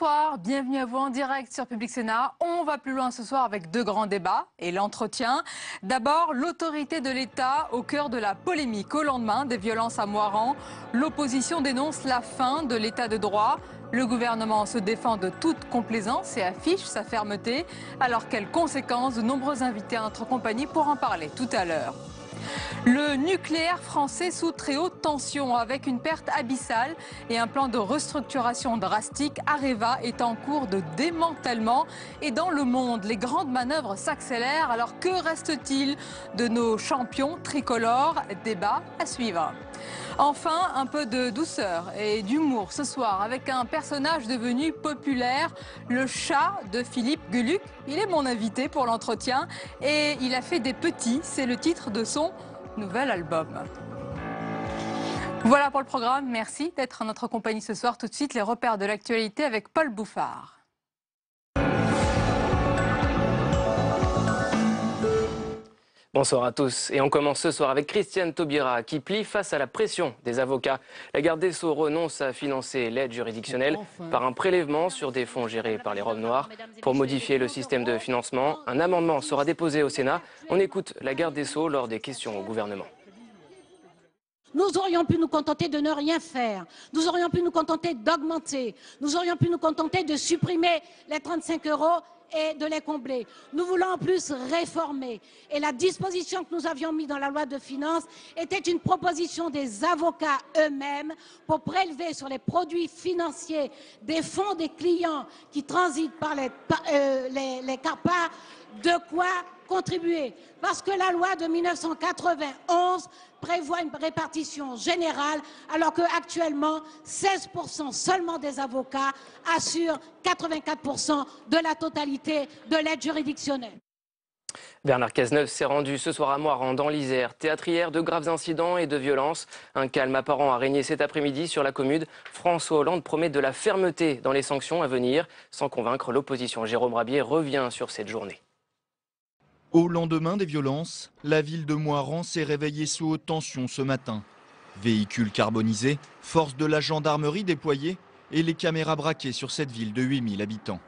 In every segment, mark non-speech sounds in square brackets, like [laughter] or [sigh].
Bonsoir, bienvenue à vous en direct sur Public Sénat. On va plus loin ce soir avec deux grands débats et l'entretien. D'abord, l'autorité de l'État au cœur de la polémique au lendemain des violences à Moiran. L'opposition dénonce la fin de l'État de droit. Le gouvernement se défend de toute complaisance et affiche sa fermeté. Alors quelles conséquences De nombreux invités à notre compagnie pour en parler tout à l'heure. Le nucléaire français sous très haute tension avec une perte abyssale et un plan de restructuration drastique. Areva est en cours de démantèlement et dans le monde, les grandes manœuvres s'accélèrent. Alors que reste-t-il de nos champions tricolores Débat à suivre. Enfin, un peu de douceur et d'humour ce soir avec un personnage devenu populaire, le chat de Philippe Guluc. Il est mon invité pour l'entretien et il a fait des petits, c'est le titre de son nouvel album. Voilà pour le programme, merci d'être en notre compagnie ce soir. Tout de suite, les repères de l'actualité avec Paul Bouffard. Bonsoir à tous. Et on commence ce soir avec Christiane Taubira qui plie face à la pression des avocats. La garde des Sceaux renonce à financer l'aide juridictionnelle par un prélèvement sur des fonds gérés par les Roms noirs. Pour modifier le système de financement, un amendement sera déposé au Sénat. On écoute la garde des Sceaux lors des questions au gouvernement. Nous aurions pu nous contenter de ne rien faire. Nous aurions pu nous contenter d'augmenter. Nous aurions pu nous contenter de supprimer les 35 euros et de les combler. Nous voulons en plus réformer. Et la disposition que nous avions mise dans la loi de finances était une proposition des avocats eux-mêmes pour prélever sur les produits financiers des fonds des clients qui transitent par les, euh, CAPA de quoi contribuer parce que la loi de 1991 prévoit une répartition générale alors qu'actuellement 16% seulement des avocats assurent 84% de la totalité de l'aide juridictionnelle. Bernard Cazeneuve s'est rendu ce soir à Moiran, dans l'Isère, théâtrière de graves incidents et de violences. Un calme apparent a régné cet après-midi sur la commune. François Hollande promet de la fermeté dans les sanctions à venir. Sans convaincre l'opposition, Jérôme Rabier revient sur cette journée. Au lendemain des violences, la ville de Moiran s'est réveillée sous haute tension ce matin. Véhicules carbonisés, forces de la gendarmerie déployées et les caméras braquées sur cette ville de 8000 habitants.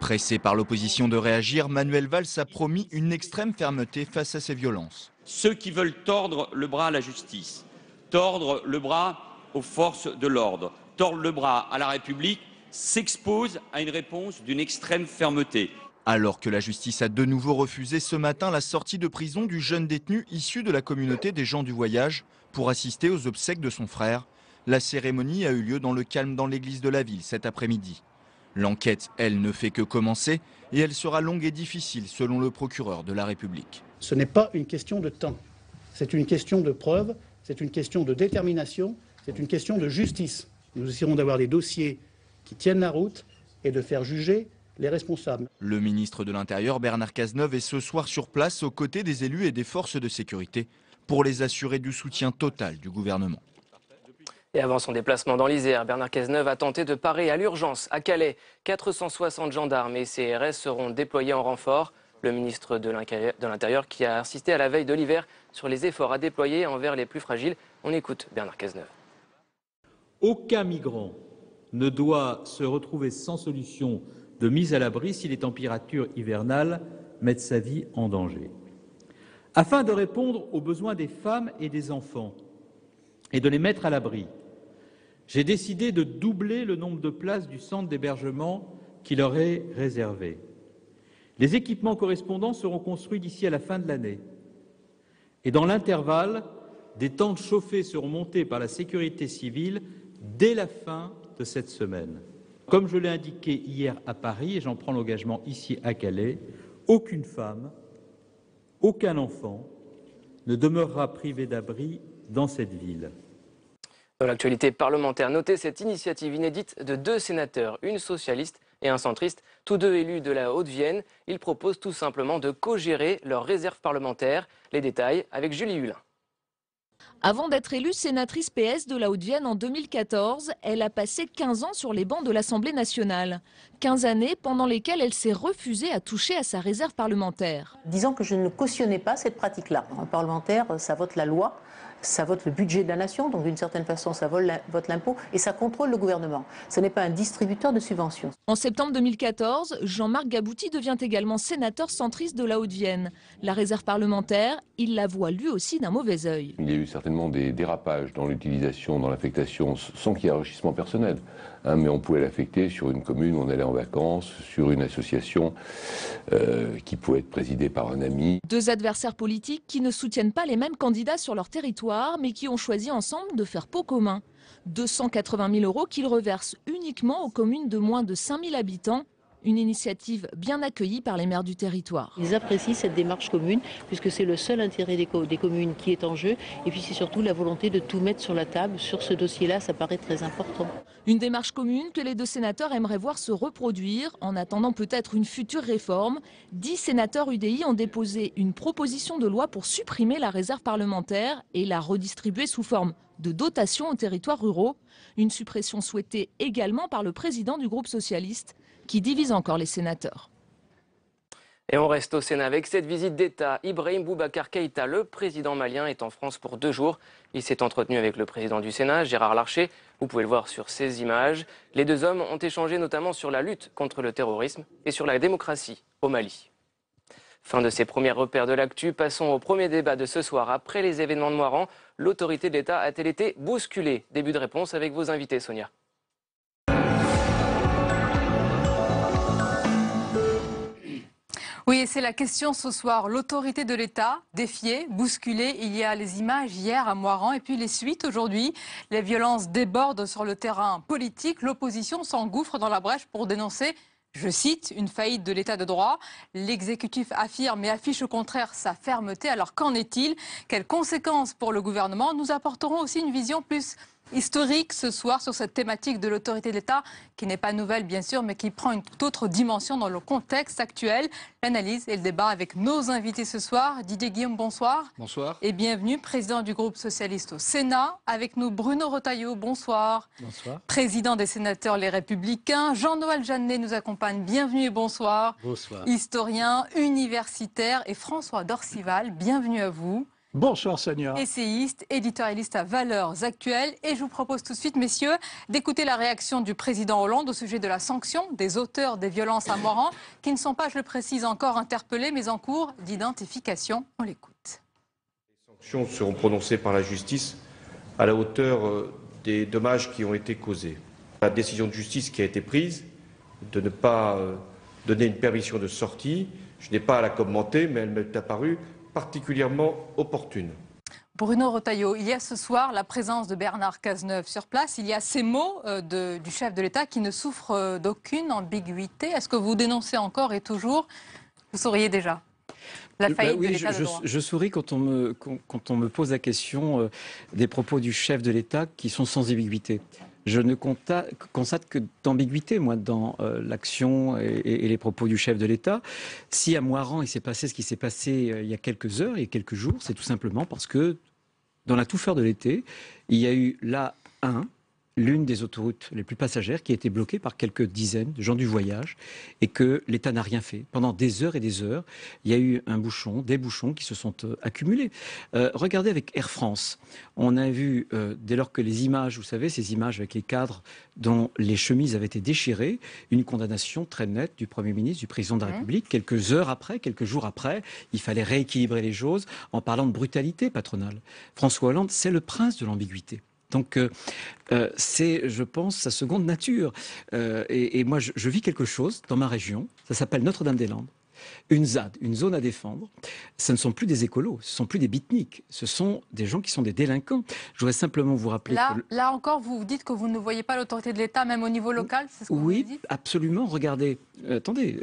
Pressé par l'opposition de réagir, Manuel Valls a promis une extrême fermeté face à ces violences. Ceux qui veulent tordre le bras à la justice, tordre le bras aux forces de l'ordre, tordre le bras à la République, s'exposent à une réponse d'une extrême fermeté. Alors que la justice a de nouveau refusé ce matin la sortie de prison du jeune détenu issu de la communauté des gens du voyage pour assister aux obsèques de son frère, la cérémonie a eu lieu dans le calme dans l'église de la ville cet après-midi. L'enquête, elle, ne fait que commencer et elle sera longue et difficile selon le procureur de la République. Ce n'est pas une question de temps, c'est une question de preuve, c'est une question de détermination, c'est une question de justice. Nous essaierons d'avoir des dossiers qui tiennent la route et de faire juger les responsables. Le ministre de l'Intérieur, Bernard Cazeneuve, est ce soir sur place aux côtés des élus et des forces de sécurité pour les assurer du soutien total du gouvernement. Et avant son déplacement dans l'Isère, Bernard Cazeneuve a tenté de parer à l'urgence. À Calais, 460 gendarmes et CRS seront déployés en renfort. Le ministre de l'Intérieur qui a insisté à la veille de l'hiver sur les efforts à déployer envers les plus fragiles. On écoute Bernard Cazeneuve. Aucun migrant ne doit se retrouver sans solution de mise à l'abri si les températures hivernales mettent sa vie en danger. Afin de répondre aux besoins des femmes et des enfants et de les mettre à l'abri, j'ai décidé de doubler le nombre de places du centre d'hébergement qui leur est réservé. Les équipements correspondants seront construits d'ici à la fin de l'année. Et dans l'intervalle, des tentes chauffées seront montées par la sécurité civile dès la fin de cette semaine. Comme je l'ai indiqué hier à Paris, et j'en prends l'engagement ici à Calais, aucune femme, aucun enfant ne demeurera privé d'abri dans cette ville. Dans l'actualité parlementaire, notez cette initiative inédite de deux sénateurs, une socialiste et un centriste, tous deux élus de la Haute-Vienne. Ils proposent tout simplement de co-gérer leurs réserves parlementaires. Les détails avec Julie Hulin. Avant d'être élue sénatrice PS de la Haute-Vienne en 2014, elle a passé 15 ans sur les bancs de l'Assemblée nationale. 15 années pendant lesquelles elle s'est refusée à toucher à sa réserve parlementaire. Disons que je ne cautionnais pas cette pratique-là. Un parlementaire, ça vote la loi ça vote le budget de la nation, donc d'une certaine façon, ça vote l'impôt et ça contrôle le gouvernement. Ce n'est pas un distributeur de subventions. En septembre 2014, Jean-Marc Gabouti devient également sénateur centriste de la Haute-Vienne. La réserve parlementaire, il la voit lui aussi d'un mauvais oeil. Il y a eu certainement des dérapages dans l'utilisation, dans l'affectation, sans qu'il y ait un enrichissement personnel. Hein, mais on pouvait l'affecter sur une commune où on allait en vacances, sur une association euh, qui pouvait être présidée par un ami. Deux adversaires politiques qui ne soutiennent pas les mêmes candidats sur leur territoire mais qui ont choisi ensemble de faire pot commun. 280 000 euros qu'ils reversent uniquement aux communes de moins de 5 000 habitants une initiative bien accueillie par les maires du territoire. Ils apprécient cette démarche commune puisque c'est le seul intérêt des, communes qui est en jeu et puis c'est surtout la volonté de tout mettre sur la table. Sur ce dossier-là, ça paraît très important. Une démarche commune que les deux sénateurs aimeraient voir se reproduire en attendant peut-être une future réforme. Dix sénateurs UDI ont déposé une proposition de loi pour supprimer la réserve parlementaire et la redistribuer sous forme de dotation aux territoires ruraux. Une suppression souhaitée également par le président du groupe socialiste qui divise encore les sénateurs. Et on reste au Sénat avec cette visite d'État. Ibrahim Boubacar Keïta, le président malien, est en France pour deux jours. Il s'est entretenu avec le président du Sénat, Gérard Larcher. Vous pouvez le voir sur ces images. Les deux hommes ont échangé notamment sur la lutte contre le terrorisme et sur la démocratie au Mali. Fin de ces premiers repères de l'actu, passons au premier débat de ce soir. Après les événements de Moiran, l'autorité de l'État a-t-elle été bousculée Début de réponse avec vos invités, Sonia. Oui, et c'est la question ce soir. L'autorité de l'État, défiée, bousculée, il y a les images hier à Moiran et puis les suites aujourd'hui. Les violences débordent sur le terrain politique. L'opposition s'engouffre dans la brèche pour dénoncer je cite, une faillite de l'état de droit. L'exécutif affirme et affiche au contraire sa fermeté. Alors qu'en est-il Quelles conséquences pour le gouvernement Nous apporterons aussi une vision plus historique ce soir sur cette thématique de l'autorité d'État, qui n'est pas nouvelle bien sûr, mais qui prend une toute autre dimension dans le contexte actuel. L'analyse et le débat avec nos invités ce soir. Didier Guillaume, bonsoir. Bonsoir. Et bienvenue, président du groupe socialiste au Sénat. Avec nous, Bruno Rotaillot, bonsoir. Bonsoir. Président des sénateurs Les Républicains. Jean-Noël Jeannet nous accompagne. Bienvenue et bonsoir. Bonsoir. Historien, universitaire et François Dorcival, bienvenue à vous. Bonsoir Seigneur. Essayiste, éditorialiste à Valeurs Actuelles. Et je vous propose tout de suite, messieurs, d'écouter la réaction du président Hollande au sujet de la sanction des auteurs des violences à Moran, qui ne sont pas, je le précise, encore interpellés, mais en cours d'identification. On l'écoute. Les sanctions seront prononcées par la justice à la hauteur euh, des dommages qui ont été causés. La décision de justice qui a été prise de ne pas euh, donner une permission de sortie, je n'ai pas à la commenter, mais elle m'est apparue particulièrement opportune. Bruno Rotaillot, il y a ce soir la présence de Bernard Cazeneuve sur place. Il y a ces mots euh, du chef de l'État qui ne souffrent euh, d'aucune ambiguïté. Est-ce que vous dénoncez encore et toujours Vous souriez déjà la euh, bah faillite de je, souris quand on, me, pose la question des propos du chef de l'État qui sont sans ambiguïté je ne constate, que d'ambiguïté, moi, dans euh, l'action et, les propos du chef de l'État. Si à Moiran, il s'est passé ce qui s'est passé euh, il y a quelques heures, et quelques jours, c'est tout simplement parce que, dans la touffeur de l'été, il y a eu là, un, l'une des autoroutes les plus passagères qui a été bloquée par quelques dizaines de gens du voyage et que l'État n'a rien fait. Pendant des heures et des heures, il y a eu un bouchon, des bouchons qui se sont euh, accumulés. Euh, regardez avec Air France. On a vu, euh, dès lors que les images, vous savez, ces images avec les cadres dont les chemises avaient été déchirées, une condamnation très nette du Premier ministre, du Président de la République. Quelques heures après, quelques jours après, il fallait rééquilibrer les choses en parlant de brutalité patronale. François Hollande, c'est le prince de l'ambiguïté. Donc, euh, euh, c'est, je pense, sa seconde nature. Euh, et, moi, je, vis quelque chose dans ma région, ça s'appelle Notre-Dame-des-Landes. Une ZAD, une zone à défendre, ce ne sont plus des écolos, ce ne sont plus des bitniques, ce sont des gens qui sont des délinquants. Je voudrais simplement vous rappeler. Là, que là encore, vous dites que vous ne voyez pas l'autorité de l'État, même au niveau local, c'est ce que oui, vous dites Oui, absolument. Regardez, attendez,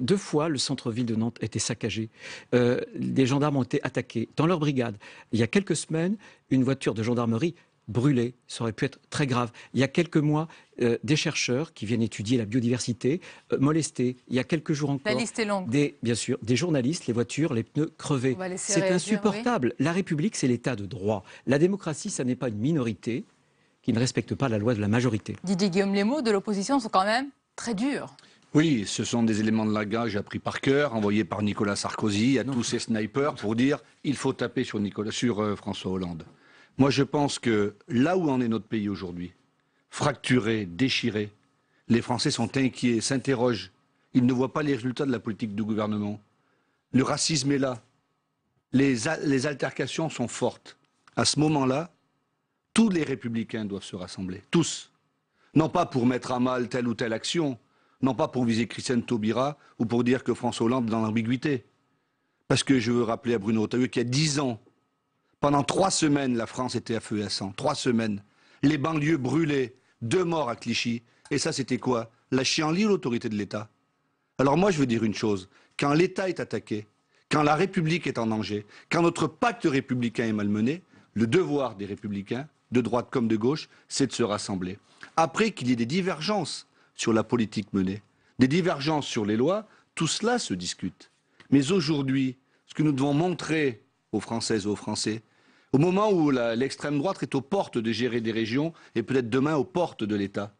deux fois le centre-ville de Nantes a été saccagé. des gendarmes ont été attaqués dans leur brigade. Il y a quelques semaines, une voiture de gendarmerie brûlés. Ça aurait pu être très grave. Il y a quelques mois, euh, des chercheurs qui viennent étudier la biodiversité euh, molestés. Il y a quelques jours encore. Des, bien sûr, des journalistes, les voitures, les pneus crevés. C'est insupportable. La République, c'est l'État de droit. La démocratie, ça n'est pas une minorité qui ne respecte pas la loi de la majorité. Didier Guillaume, les mots de l'opposition sont quand même très durs. Oui, ce sont des éléments de langage appris par cœur, envoyés par Nicolas Sarkozy à tous ces snipers pour dire il faut taper sur, Nicolas, sur euh, François Hollande. Moi, je pense que là où en est notre pays aujourd'hui, fracturé, déchiré, les Français sont inquiets, s'interrogent. Ils ne voient pas les résultats de la politique du gouvernement. Le racisme est là. Les, altercations sont fortes. À ce moment-là, tous les républicains doivent se rassembler. Tous. Non pas pour mettre à mal telle ou telle action, non pas pour viser Christiane Taubira ou pour dire que François Hollande est dans l'ambiguïté. Parce que je veux rappeler à Bruno Retailleau qu'il y a dix ans, pendant trois semaines, la France était à feu et à sang. Trois semaines. Les banlieues brûlées. Deux morts à Clichy. Et ça, c'était quoi La ou l'autorité de l'État Alors moi, je veux dire une chose. Quand l'État est attaqué, quand la République est en danger, quand notre pacte républicain est malmené, le devoir des républicains, de droite comme de gauche, c'est de se rassembler. Après qu'il y ait des divergences sur la politique menée, des divergences sur les lois, tout cela se discute. Mais aujourd'hui, ce que nous devons montrer aux Françaises et aux Français Au moment où l'extrême droite est aux portes de gérer des régions et peut-être demain aux portes de l'État.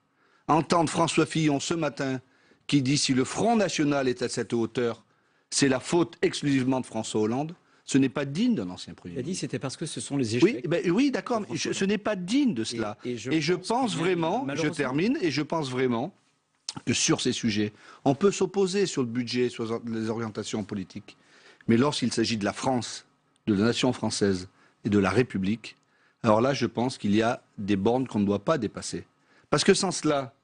Entendre François Fillon ce matin qui dit si le Front National est à cette hauteur, c'est la faute exclusivement de François Hollande, ce n'est pas digne d'un ancien Premier Il a dit c'était parce que ce sont les échecs. Ben oui, oui d'accord, ce n'est pas digne de cela. Et, je, pense vraiment, je termine, et je pense vraiment que sur ces sujets, on peut s'opposer sur le budget, sur les orientations politiques. Mais lorsqu'il s'agit de la France, de la nation française et de la République, alors là, je pense qu'il y a des bornes qu'on ne doit pas dépasser. Parce que sans cela,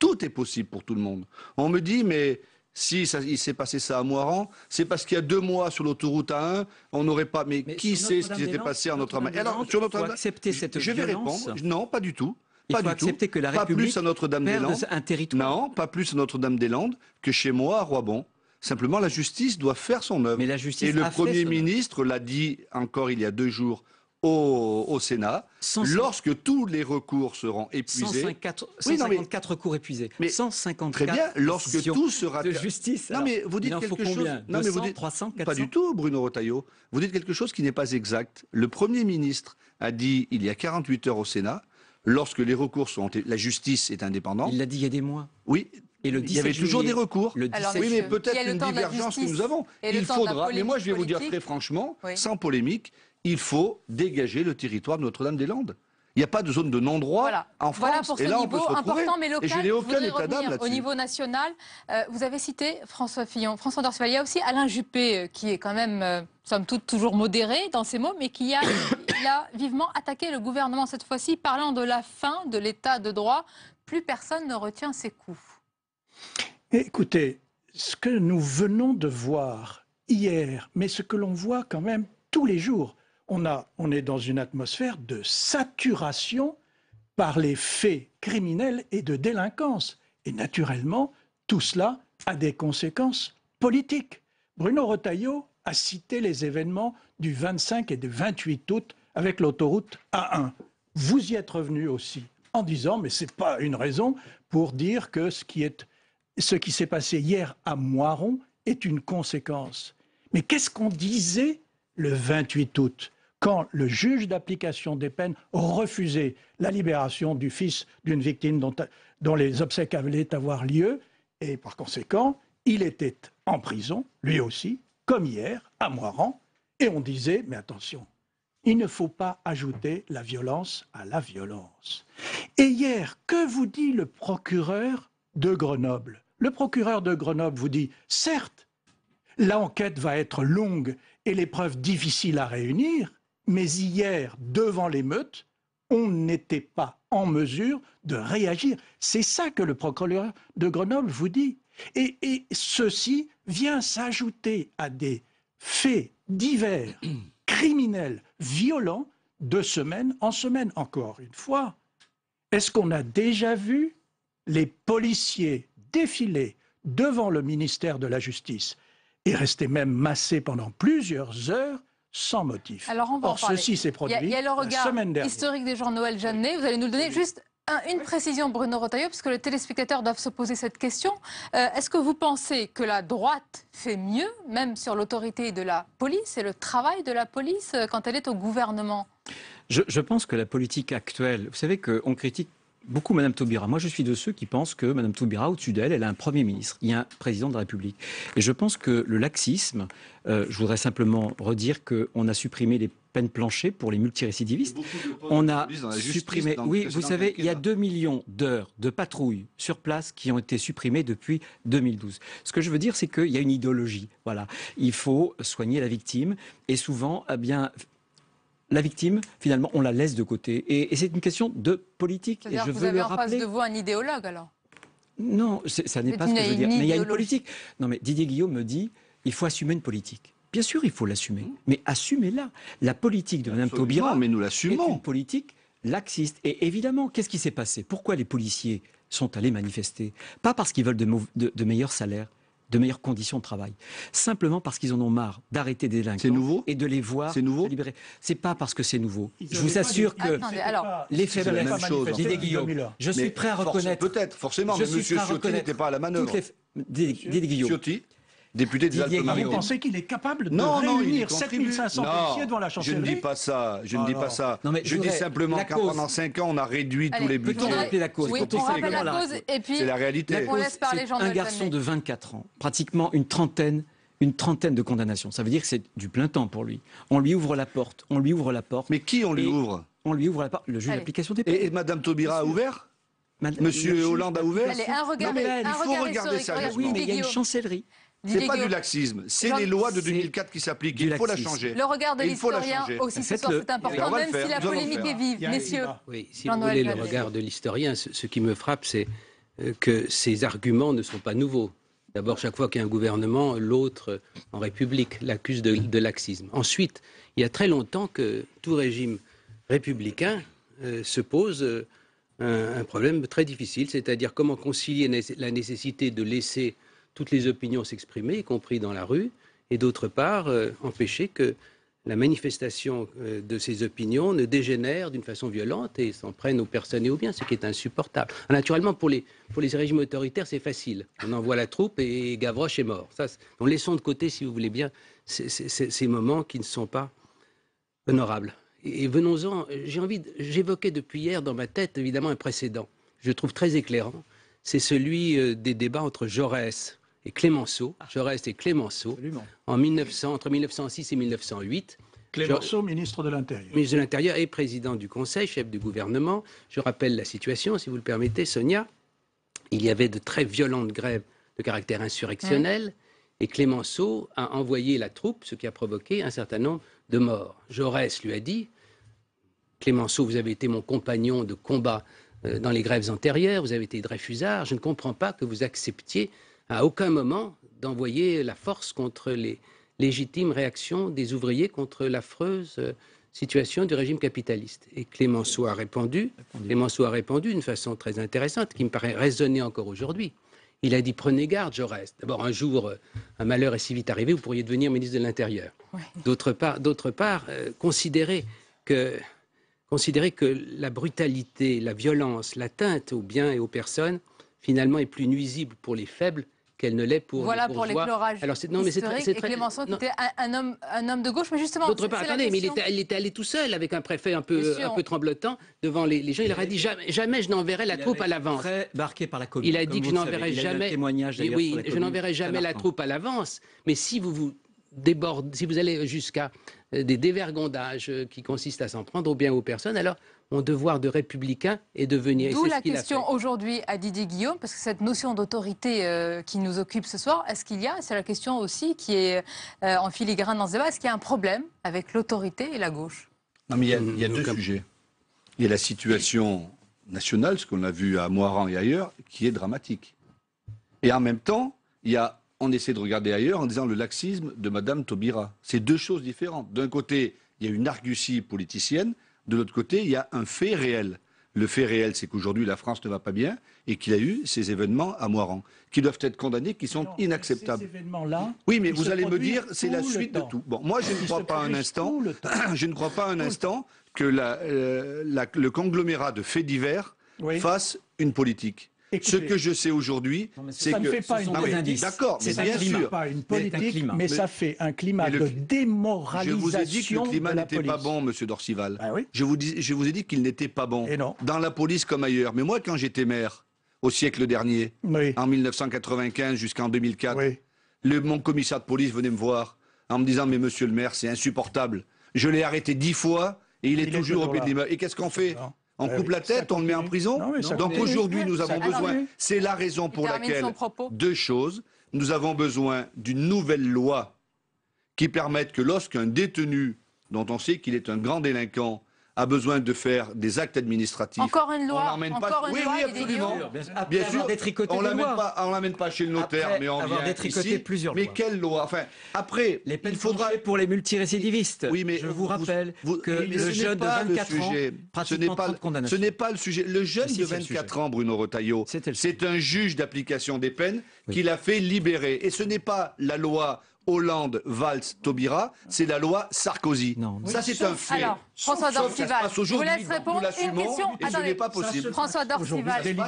tout est possible pour tout le monde. On me dit, mais si il s'est passé ça à Moiran, c'est parce qu'il y a deux mois sur l'autoroute A1, on n'aurait pas. Mais, qui sait ce qui s'était passé à Notre-Dame sur accepter cette je, vais répondre. Non, pas du tout. pas la pas plus à Notre-Dame-des-Landes. Non, pas plus à Notre-Dame-des-Landes que chez moi à Roibon. Simplement, la justice doit faire son œuvre. Et le Premier ministre l'a dit encore il y a deux jours au, Sénat. Lorsque tous les recours seront épuisés. 154, mais... recours épuisés. Mais 154 très bien, lorsque tout sera de justice. non mais vous dites quelque chose. Pas du tout, Bruno Retailleau. Vous dites quelque chose qui n'est pas exact. Le Premier ministre a dit il y a 48 heures au Sénat lorsque les recours sont. La justice est indépendante. Il l'a dit il y a des mois. Oui, il y avait toujours des recours. Le oui, mais peut-être une divergence que nous avons. Il faudra, mais moi je vais vous dire très franchement, sans polémique, il faut dégager le territoire de Notre-Dame-des-Landes. Il n'y a pas de zone de non-droit en France. Voilà pour ce et là, niveau peut important, mais local, je aucun état Au niveau national, euh, vous avez cité François Fillon, François Dorsval. Il y a aussi Alain Juppé, euh, qui est quand même, nous euh, somme toute, toujours modéré dans ses mots, mais qui a, [coughs] a vivement attaqué le gouvernement cette fois-ci, parlant de la fin de l'état de droit. Plus personne ne retient ses coups. Écoutez, ce que nous venons de voir hier, mais ce que l'on voit quand même tous les jours, on, a, on est dans une atmosphère de saturation par les faits criminels et de délinquance. Et naturellement, tout cela a des conséquences politiques. Bruno Retailleau a cité les événements du 25 et du 28 août avec l'autoroute A1. Vous y êtes revenu aussi en disant, mais ce n'est pas une raison pour dire que ce qui est ce qui s'est passé hier à Moiron est une conséquence. Mais qu'est-ce qu'on disait le 28 août quand le juge d'application des peines refusait la libération du fils d'une victime dont, les obsèques allaient avoir lieu et par conséquent, il était en prison, lui aussi, comme hier, à Moiron, et on disait, mais attention, il ne faut pas ajouter la violence à la violence. Et hier, que vous dit le procureur de Grenoble le procureur de Grenoble vous dit, certes, l'enquête va être longue et les preuves difficiles à réunir, mais hier, devant l'émeute, on n'était pas en mesure de réagir. C'est ça que le procureur de Grenoble vous dit. Et, ceci vient s'ajouter à des faits divers, [clears throat] criminels, violents, de semaine en semaine, encore une fois. Est-ce qu'on a déjà vu les policiers défiler devant le ministère de la Justice et rester même massé pendant plusieurs heures sans motif. Alors Or, ceci s'est produit il y, a, le regard historique des gens Noël Jeannet. Vous allez nous le donner juste une précision, Bruno Rotaillot, parce que les téléspectateurs doivent se poser cette question. Euh, est-ce que vous pensez que la droite fait mieux, même sur l'autorité de la police et le travail de la police euh, quand elle est au gouvernement je, je, pense que la politique actuelle, vous savez qu'on critique beaucoup Mme Taubira. Moi, je suis de ceux qui pensent que Mme Taubira, au-dessus d'elle, elle a un Premier ministre, il y a un Président de la République. Et je pense que le laxisme, euh, je voudrais simplement redire qu'on a supprimé les peines planchées pour les multirécidivistes. On a supprimé... Oui, vous savez, il y a 2 hein. millions d'heures de patrouilles sur place qui ont été supprimées depuis 2012. Ce que je veux dire, c'est qu'il y a une idéologie. Voilà. Il faut soigner la victime. Et souvent, eh bien, la victime, finalement, on la laisse de côté. Et, c'est une question de politique. Et je vous en face de vous un idéologue, alors Non, ça n'est pas ce que je veux dire. Mais il y a une politique. Non, mais Didier Guillaume me dit il faut assumer une politique. Bien sûr, il faut l'assumer. Mmh. Mais assumez-la. La politique de Mme Taubira mais nous est une politique laxiste. Et évidemment, qu'est-ce qui s'est passé Pourquoi les policiers sont allés manifester Pas parce qu'ils veulent de meilleurs salaires, de meilleures conditions de travail. Simplement parce qu'ils en ont marre d'arrêter des délinquants et de les voir libérés. nouveau n'est C'est pas parce que c'est nouveau. Je vous assure que les faiblesses, Guillaume, je suis prêt à reconnaître. Peut-être, forcément, mais M. n'était pas à la manœuvre député des Alpes-Maritimes. Vous pensez qu'il est capable de non, réunir 7500 policiers devant la chancellerie Je ne dis pas ça. Je ne ah dis pas ça. je, dis simplement que pendant 5 ans, on a réduit tous les budgets. peut la cause la cause c'est la réalité. C'est Un garçon de 24 ans, pratiquement une trentaine une trentaine de condamnations. Ça veut dire que c'est du plein temps pour lui. On lui ouvre la porte, on lui ouvre la porte. Mais qui on lui ouvre On lui ouvre la porte, le juge d'application des peines. Et, Mme Madame Taubira a ouvert M. Monsieur Hollande a ouvert il faut regarder ça. Oui, mais il y a une chancellerie. C'est pas du laxisme, c'est les lois de 2004 qui s'appliquent. Il faut la changer. Le regard de l'historien aussi ce c'est important, même si la polémique est vive, messieurs. si vous voulez le regard de l'historien, ce qui me frappe, c'est euh, que ces arguments ne sont pas nouveaux. D'abord, chaque fois qu'il y a un gouvernement, l'autre en République l'accuse de, laxisme. Ensuite, il y a très longtemps que tout régime républicain euh, se pose euh, un, problème très difficile, c'est-à-dire comment concilier la nécessité de laisser toutes les opinions s'exprimer, y compris dans la rue, et d'autre part, euh, empêcher que la manifestation euh, de ces opinions ne dégénère d'une façon violente et s'en prenne aux personnes et aux biens, ce qui est insupportable. Ah, naturellement, pour les, pour les régimes autoritaires, c'est facile. On envoie la troupe et Gavroche est mort. Ça, donc laissons de côté, si vous voulez bien, ces, moments qui ne sont pas honorables. Et, venons-en, j'ai envie, j'évoquais depuis hier dans ma tête, évidemment, un précédent. Je trouve très éclairant. C'est celui euh, des débats entre Jaurès, et Clémenceau. Jaurès et Clémenceau en 1900, entre 1906 et 1908. Clémenceau, ministre de l'Intérieur. Ministre de l'Intérieur et président du Conseil, chef du gouvernement. Je rappelle la situation, si vous le permettez, Sonia. Il y avait de très violentes grèves de caractère insurrectionnel et Clémenceau a envoyé la troupe, ce qui a provoqué un certain nombre de morts. Jaurès lui a dit Clémenceau, vous avez été mon compagnon de combat euh, dans les grèves antérieures, vous avez été Dreyfusard, je ne comprends pas que vous acceptiez à aucun moment d'envoyer la force contre les légitimes réactions des ouvriers contre l'affreuse euh, situation du régime capitaliste. Et Clémenceau a répondu, Clémenceau a répondu d'une façon très intéressante, qui me paraît résonner encore aujourd'hui. Il a dit prenez garde, Jaurès. D'abord, un jour, euh, un malheur est si vite arrivé, vous pourriez devenir ministre de l'Intérieur. D'autre part, d'autre part euh, que, considérer que la brutalité, la violence, l'atteinte aux biens et aux personnes, finalement, est plus nuisible pour les faibles qu'elle ne l'est pour voilà pour l'éclairage alors c'est non mais c'est très, très... Clémenceau un, homme un homme de gauche mais justement d'autre part attendez mais il était, allé tout seul avec un préfet un peu un peu tremblotant devant les, gens il, leur a dit jamais, jamais je n'enverrai la troupe à l'avance très marqué par la il a dit que je n'enverrai jamais je n'enverrai jamais la troupe à l'avance mais si vous vous déborde, si vous allez jusqu'à euh, des dévergondages euh, qui consistent à s'en prendre au bien aux personnes alors mon devoir de républicain est de venir. D'où la question aujourd'hui à Didier Guillaume, parce que cette notion d'autorité euh, qui nous occupe ce soir, est-ce qu'il y a, c'est la question aussi qui est euh, en filigrane dans ce débat, est-ce qu'il y a un problème avec l'autorité et la gauche Non, mais il y a, deux sujets. Il y a la situation nationale, ce qu'on a vu à Moiran et ailleurs, qui est dramatique. Et en même temps, il y on essaie de regarder ailleurs en disant le laxisme de Madame Taubira. C'est deux choses différentes. D'un côté, il y a une argutie politicienne de l'autre côté, il y a un fait réel. Le fait réel, c'est qu'aujourd'hui, la France ne va pas bien et qu'il y a eu ces événements à Moiran, qui doivent être condamnés, qui sont inacceptables. Oui, mais vous allez me dire, c'est la suite de tout. Bon, moi, je ne crois pas un instant. [clears throat] Je ne crois pas un instant que euh, le conglomérat de faits divers fasse une politique ce que je sais aujourd'hui, c'est que ne fait pas une... politique, mais, ça fait un climat de démoralisation. Je vous ai dit que le climat n'était pas bon, Monsieur Dorcival. Bah je, vous dis, je vous ai dit qu'il n'était pas bon. Dans la police comme ailleurs. Mais moi, quand j'étais maire, au siècle dernier, en 1995 jusqu'en 2004, le, mon commissaire de police venait me voir en me disant mais Monsieur le maire, c'est insupportable. Je l'ai arrêté dix fois et il, est, toujours au pied de l'immeuble. Et qu'est-ce qu'on fait on coupe la tête, on le met en prison. Donc aujourd'hui, nous avons besoin. C'est la raison pour laquelle deux choses. Nous avons besoin d'une nouvelle loi qui permette que lorsqu'un détenu, dont on sait qu'il est un grand délinquant, a besoin de faire des actes administratifs. Encore une loi. On encore pas... une loi. Oui, absolument. Bien sûr. On l'amène pas. On l'amène pas chez le notaire, mais on avoir vient ici. Plusieurs mais quelle loi Enfin, après, les peines il faudra pour les multirécidivistes. Oui, mais je vous rappelle que le jeune de 24 le sujet. ans, ce n'est pas, le sujet. Le jeune de 24 ans, Bruno Retailleau, c'est un juge d'application des peines qui l'a fait libérer. Et ce n'est pas la loi Hollande, Valls, Taubira, c'est la loi Sarkozy. ça, c'est un fait. Alors, François Dorcival, je vous laisse répondre une question. pas possible. François Dorcival. des de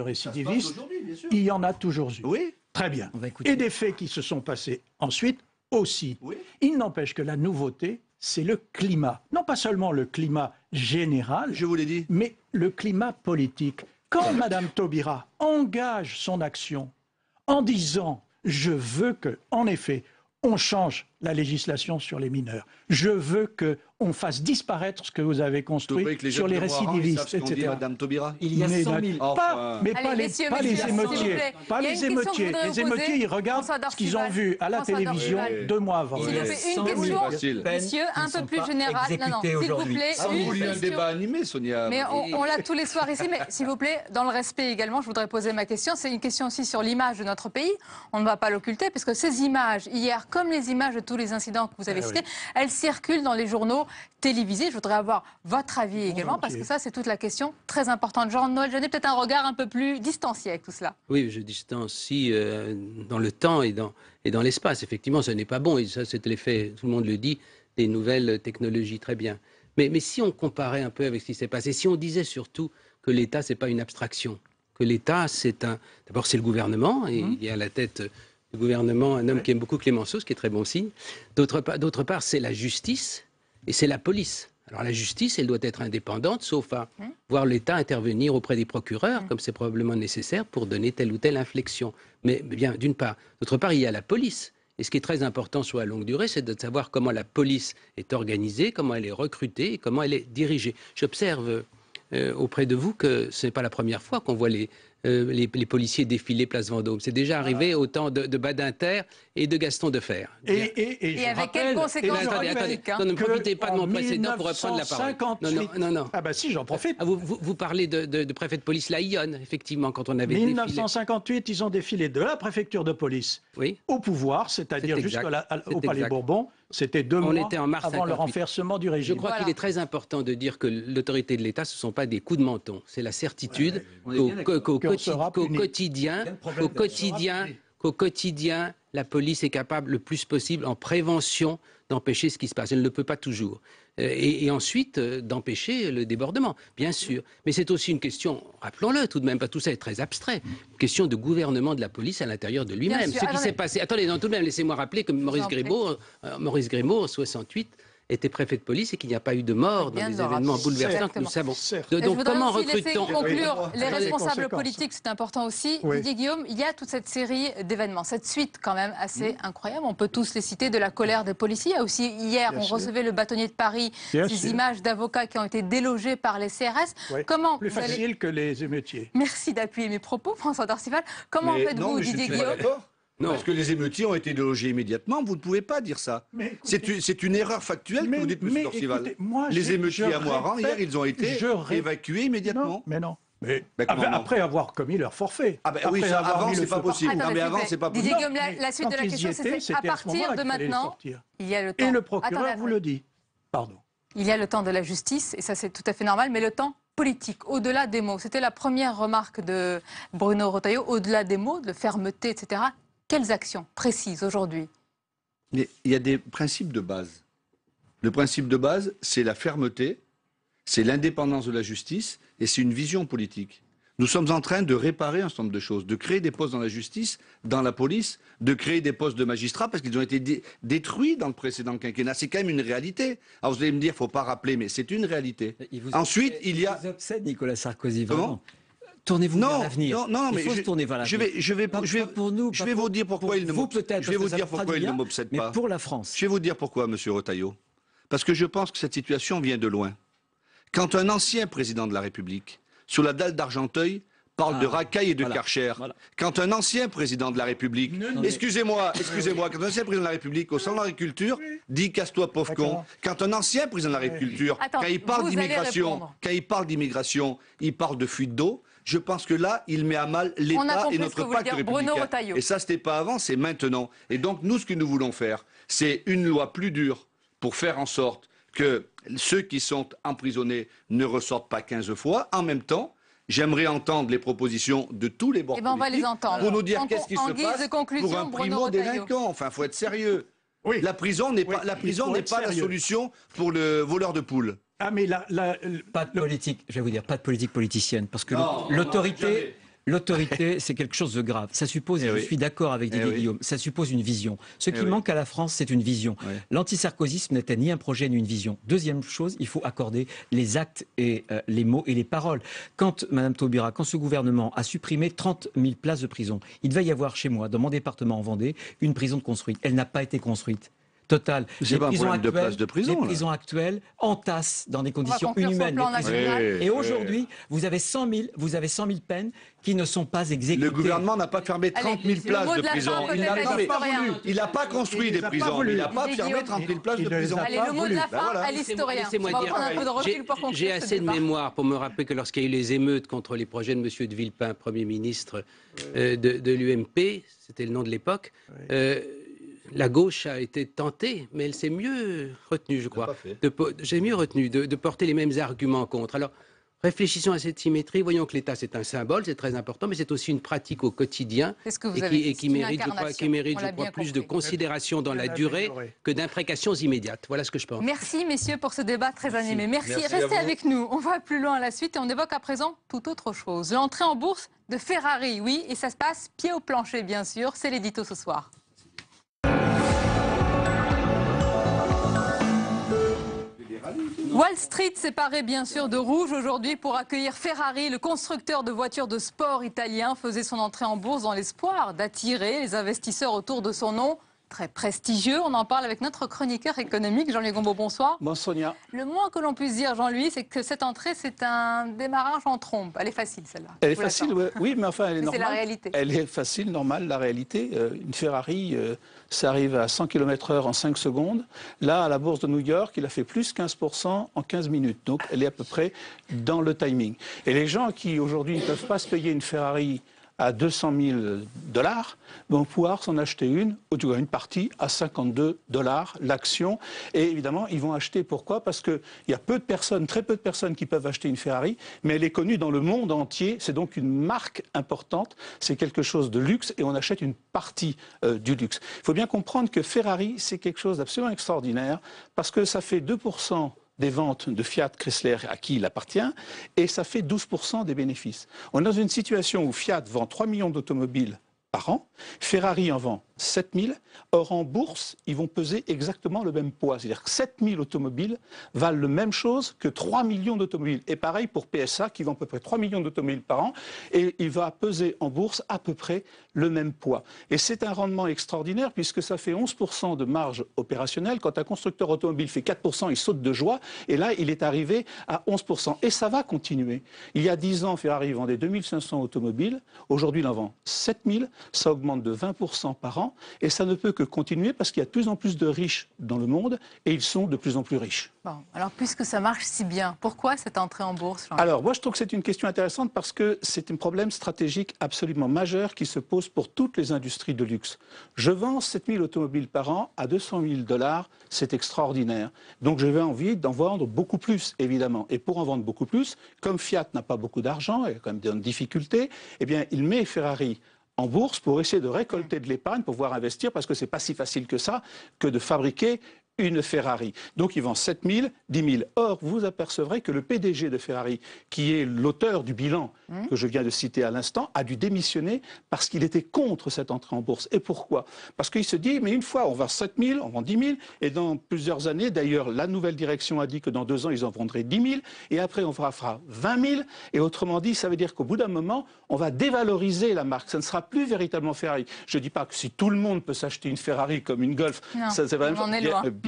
récidivistes, il y en a toujours eu. Oui. Très bien. Et des faits qui se sont passés ensuite aussi. Il n'empêche que la nouveauté, c'est le climat. Non pas seulement le climat général, je vous dit, mais le climat politique. Quand Mme Taubira engage son action en disant je veux que, en effet, on change la législation sur les mineurs. Je veux qu'on fasse disparaître ce que vous avez construit sur les récidivistes, etc. Madame Taubira. Il y a mais 100 Pas, les, messieurs, pas les émeutiers. Pas les émeutiers. Les émeutiers, ils regardent ce qu'ils ont vu à la télévision deux mois avant. S'il vous avez une question, messieurs, un peu plus général, s'il vous plaît. Ah, vous voulez un débat animé, Sonia. Mais on, l'a tous les soirs ici, mais s'il vous plaît, dans le respect également, je voudrais poser ma question. C'est une question aussi sur l'image de notre pays. On ne va pas l'occulter, parce que ces images, hier, comme les images de tous les incidents que vous avez ah cités, elles circulent dans les journaux télévisés. Je voudrais avoir votre avis également, parce que ça, c'est toute la question très importante. Jean-Noël j'ai peut-être un regard un peu plus distancié avec tout cela. Oui, je distancie euh, dans le temps et dans, et dans l'espace. Effectivement, ce n'est pas bon, et ça, c'est l'effet, tout le monde le dit, des nouvelles technologies. Très bien. Mais, si on comparait un peu avec ce qui s'est passé, si on disait surtout que l'État, ce n'est pas une abstraction, que l'État, c'est un. D'abord, c'est le gouvernement, et mmh. il est à la tête le gouvernement, un homme qui aime beaucoup Clémenceau, ce qui est très bon signe. D'autre part, c'est la justice et c'est la police. Alors la justice, elle doit être indépendante, sauf à hein voir l'État intervenir auprès des procureurs, hein comme c'est probablement nécessaire, pour donner telle ou telle inflexion. Mais bien, d'une part. D'autre part, il y a la police. Et ce qui est très important soit à longue durée, c'est de savoir comment la police est organisée, comment elle est recrutée et comment elle est dirigée. J'observe euh, auprès de vous que ce n'est pas la première fois qu'on voit les euh, les, policiers défilaient place Vendôme. C'est déjà arrivé au temps de, Badinter et de Gaston Defer. Et, et, avec quelles conséquences attendez, attendez, hein ne profitez pas de mon précédent pour reprendre la parole. Non, non, non, Ah bah si, j'en profite. Ah, vous, parlez de, de, de, préfet de police la effectivement, quand on avait 1958, ils ont défilé de la préfecture de police au pouvoir, c'est-à-dire jusqu'au Palais Bourbon c'était deux mois avant le renversement du régime. Je crois qu'il est très important de dire que l'autorité de l'État, ce ne sont pas des coups de menton. C'est la certitude qu'au quotidien, quotidien, qu'au quotidien, la police est capable le plus possible en prévention d'empêcher ce qui se passe. Elle ne le peut pas toujours. Euh, et, ensuite euh, d'empêcher le débordement, bien sûr. Mais c'est aussi une question, rappelons-le tout de même, pas tout ça est très abstrait, question de gouvernement de la police à l'intérieur de lui-même. Ce qui s'est passé, attendez, non, tout de même, laissez-moi rappeler que Maurice grimaud euh, Maurice Grimaud en 68, était préfet de police et qu'il n'y a pas eu de mort eh dans les événements bouleversants que nous savons. donc comment recrute conclure les responsables politiques, c'est important aussi. Didier Guillaume, il y a toute cette série d'événements, cette suite quand même assez hmm. incroyable. On peut tous les citer, de la colère des policiers. Aussi hier, on recevait le bâtonnier de Paris, ces images d'avocats qui ont été délogés par les CRS. Comment Plus facile que les émeutiers. Merci d'appuyer mes propos, François Dorcival. Comment faites-vous, Didier Guillaume non. Parce que les émeutiers ont été délogés immédiatement. Vous ne pouvez pas dire ça. C'est une, erreur factuelle que vous dites, M. Dorcival. les émeutiers à Moiran, hier, ils ont été évacués immédiatement. mais non. Mais ben, après, avoir commis leur forfait. Ah ben oui, ça, avant, c'est pas possible. mais avant, c'est pas possible. la, la, suite de la question, c'est à partir de maintenant, il y a le temps. Et le procureur vous le dit. Pardon. Il y a le temps de la justice, et ça c'est tout à fait normal, mais le temps politique, au-delà des mots. C'était la première remarque de Bruno Rotaillot, au-delà des mots, de fermeté, etc. Quelles actions précises aujourd'hui Il y a des principes de base. Le principe de base, c'est la fermeté, c'est l'indépendance de la justice et c'est une vision politique. Nous sommes en train de réparer un certain nombre de choses, de créer des postes dans la justice, dans la police, de créer des postes de magistrats parce qu'ils ont été détruits dans le précédent quinquennat. C'est quand même une réalité. Alors vous allez me dire, faut pas rappeler, mais c'est une réalité. Ensuite, il y a. Nicolas Sarkozy. Tournez-vous vers l'avenir. Non, non, mais il faut je, se tourner vers Je vais, vous dire pourquoi il ne vous Je vais vous dire pourquoi m'obsède pas. pour la France. Je vais vous dire pourquoi, Monsieur Retailleau. Parce que je pense que cette situation vient de loin. Quand un ancien président de la République, sous la dalle d'Argenteuil, parle de ah, racaille et de voilà, Quand un ancien président de la République, excusez-moi, excusez-moi, quand un ancien président de la République au sein de l'agriculture dit casse-toi pauvre con, quand un ancien président de l'agriculture, quand il parle d'immigration, quand il parle d'immigration, il parle de fuite d'eau, je pense que là, il met à mal l'État et notre pacte républicain. Et ça, c'était pas avant, c'est maintenant. Et donc, nous, ce que nous voulons faire, c'est une loi plus dure pour faire en sorte que ceux qui sont emprisonnés ne ressortent pas 15 fois. En même temps, J'aimerais entendre les propositions de tous les bords eh ben, pour nous dire qu'est-ce qui se passe pour un primo-délinquant. Enfin, faut être sérieux. Oui. La prison n'est pas, la, prison n'est pas la solution pour le voleur de poules. Ah, mais pas de politique, je vais vous dire, pas de politique politicienne, parce que l'autorité. [laughs] L'autorité, c'est quelque chose de grave. Ça suppose, et eh je suis d'accord avec eh Didier Guillaume, ça suppose une vision. Ce eh qui manque à la France, c'est une vision. L'antisarcosisme n'était ni un projet ni une vision. Deuxième chose, il faut accorder les actes et euh, les mots et les paroles. Quand, Madame Taubira, quand ce gouvernement a supprimé 30 000 places de prison, il devait y avoir chez moi, dans mon département en Vendée, une prison de construite. Elle n'a pas été construite. Total. Les pas prisons, actuelles, de place de prison, les prisons actuelles entassent dans des conditions inhumaines. Et aujourd'hui, vous avez 100 000, vous avez peines qui ne sont pas exécutées. Le gouvernement n'a pas fermé 30 000 places de, prison. il n'a pas, il n'a pas construit des prisons. Il n'a pas, fermé 30 000 places de prison. Allez, le mot de la fin bah l'historien. à l'historien. Euh, j'ai assez de mémoire pour me rappeler que lorsqu'il y a eu les émeutes contre les projets de M. de Villepin, Premier ministre euh, de, l'UMP, c'était le nom de l'époque, euh, la gauche a été tentée, mais elle s'est mieux retenue, je ah, crois. J'ai mieux retenu de, porter les mêmes arguments contre. Alors, réfléchissons à cette symétrie. Voyons que l'État, c'est un symbole, c'est très important, mais c'est aussi une pratique au quotidien et, qui, mérite, je crois, qui mérite, plus de considération dans la durée que d'imprécations immédiates. Voilà ce que je pense. Merci, messieurs, pour ce débat très animé. Merci. Merci Restez avec nous. On va plus loin à la suite et on évoque à présent tout autre chose. L'entrée en bourse de Ferrari, oui, et ça se passe pied au plancher, bien sûr. C'est l'édito ce soir. Wall Street s'est parée bien sûr de rouge aujourd'hui pour accueillir Ferrari. Le constructeur de voitures de sport italien faisait son entrée en bourse dans l'espoir d'attirer les investisseurs autour de son nom très prestigieux. On en parle avec notre chroniqueur économique, Jean-Louis Gombeau. Bonsoir. Bonsoir, Sonia. Le moins que l'on puisse dire, Jean-Louis, c'est que cette entrée, c'est un démarrage en trompe. Elle est facile, celle-là. Elle est facile, oui, mais enfin, elle est normale. C'est la réalité. Elle est facile, normale, la réalité. Euh, une Ferrari, euh, ça arrive à 100 km/h en 5 secondes. Là, à la bourse de New York, il a fait plus 15% en 15 minutes. Donc, elle est à peu près dans le timing. Et les gens qui, aujourd'hui, ne peuvent pas se payer une Ferrari à 200 000 dollars vont pouvoir s'en acheter une, ou du moins une partie, à 52 dollars l'action. Et évidemment, ils vont acheter. Pourquoi Parce qu'il y a peu de personnes, très peu de personnes qui peuvent acheter une Ferrari, mais elle est connue dans le monde entier. C'est donc une marque importante. C'est quelque chose de luxe et on achète une partie euh, du luxe. Il faut bien comprendre que Ferrari, c'est quelque chose d'absolument extraordinaire parce que ça fait 2% des ventes de Fiat Chrysler à qui il appartient, et ça fait 12% des bénéfices. On est dans une situation où Fiat vend 3 millions d'automobiles par an, Ferrari en vend 7 000. Or, en bourse, ils vont peser exactement le même poids. C'est-à-dire que 7 000 automobiles valent la même chose que 3 millions d'automobiles. Et pareil pour PSA, qui vend à peu près 3 millions d'automobiles par an. Et il va peser en bourse à peu près le même poids. Et c'est un rendement extraordinaire, puisque ça fait 11 de marge opérationnelle. Quand un constructeur automobile fait 4 il saute de joie. Et là, il est arrivé à 11 Et ça va continuer. Il y a 10 ans, Ferrari vendait 2500 automobiles. Aujourd'hui, il en vend 7 000. Ça augmente de 20 par an et ça ne peut que continuer parce qu'il y a de plus en plus de riches dans le monde, et ils sont de plus en plus riches. Bon. Alors, puisque ça marche si bien, pourquoi cette entrée en bourse Alors, moi, je trouve que c'est une question intéressante parce que c'est un problème stratégique absolument majeur qui se pose pour toutes les industries de luxe. Je vends 7000 automobiles par an à 200 000 dollars, c'est extraordinaire. Donc, j'avais envie d'en vendre beaucoup plus, évidemment. Et pour en vendre beaucoup plus, comme Fiat n'a pas beaucoup d'argent et quand même des difficultés, eh bien, il met Ferrari en bourse pour essayer de récolter mm. de l'épargne, pour pouvoir investir, parce que c'est pas si facile que ça que de fabriquer une Ferrari. Donc ils vendent 7 000, 10 000. Or, vous apercevrez que le PDG de Ferrari, qui est l'auteur du bilan mmh. que je viens de citer à l'instant, a dû démissionner parce qu'il était contre cette entrée en bourse. Et pourquoi Parce qu'il se dit, mais une fois, on vend 7 000, on vend 10 000, et dans plusieurs années, d'ailleurs, la nouvelle direction a dit que dans deux ans, ils en vendraient 10 000, et après, on fera 20 000, et autrement dit, ça veut dire qu'au bout d'un moment, on va dévaloriser la marque. Ça ne sera plus véritablement Ferrari. Je ne dis pas que si tout le monde peut s'acheter une Ferrari comme une Golf, ça, c'est vraiment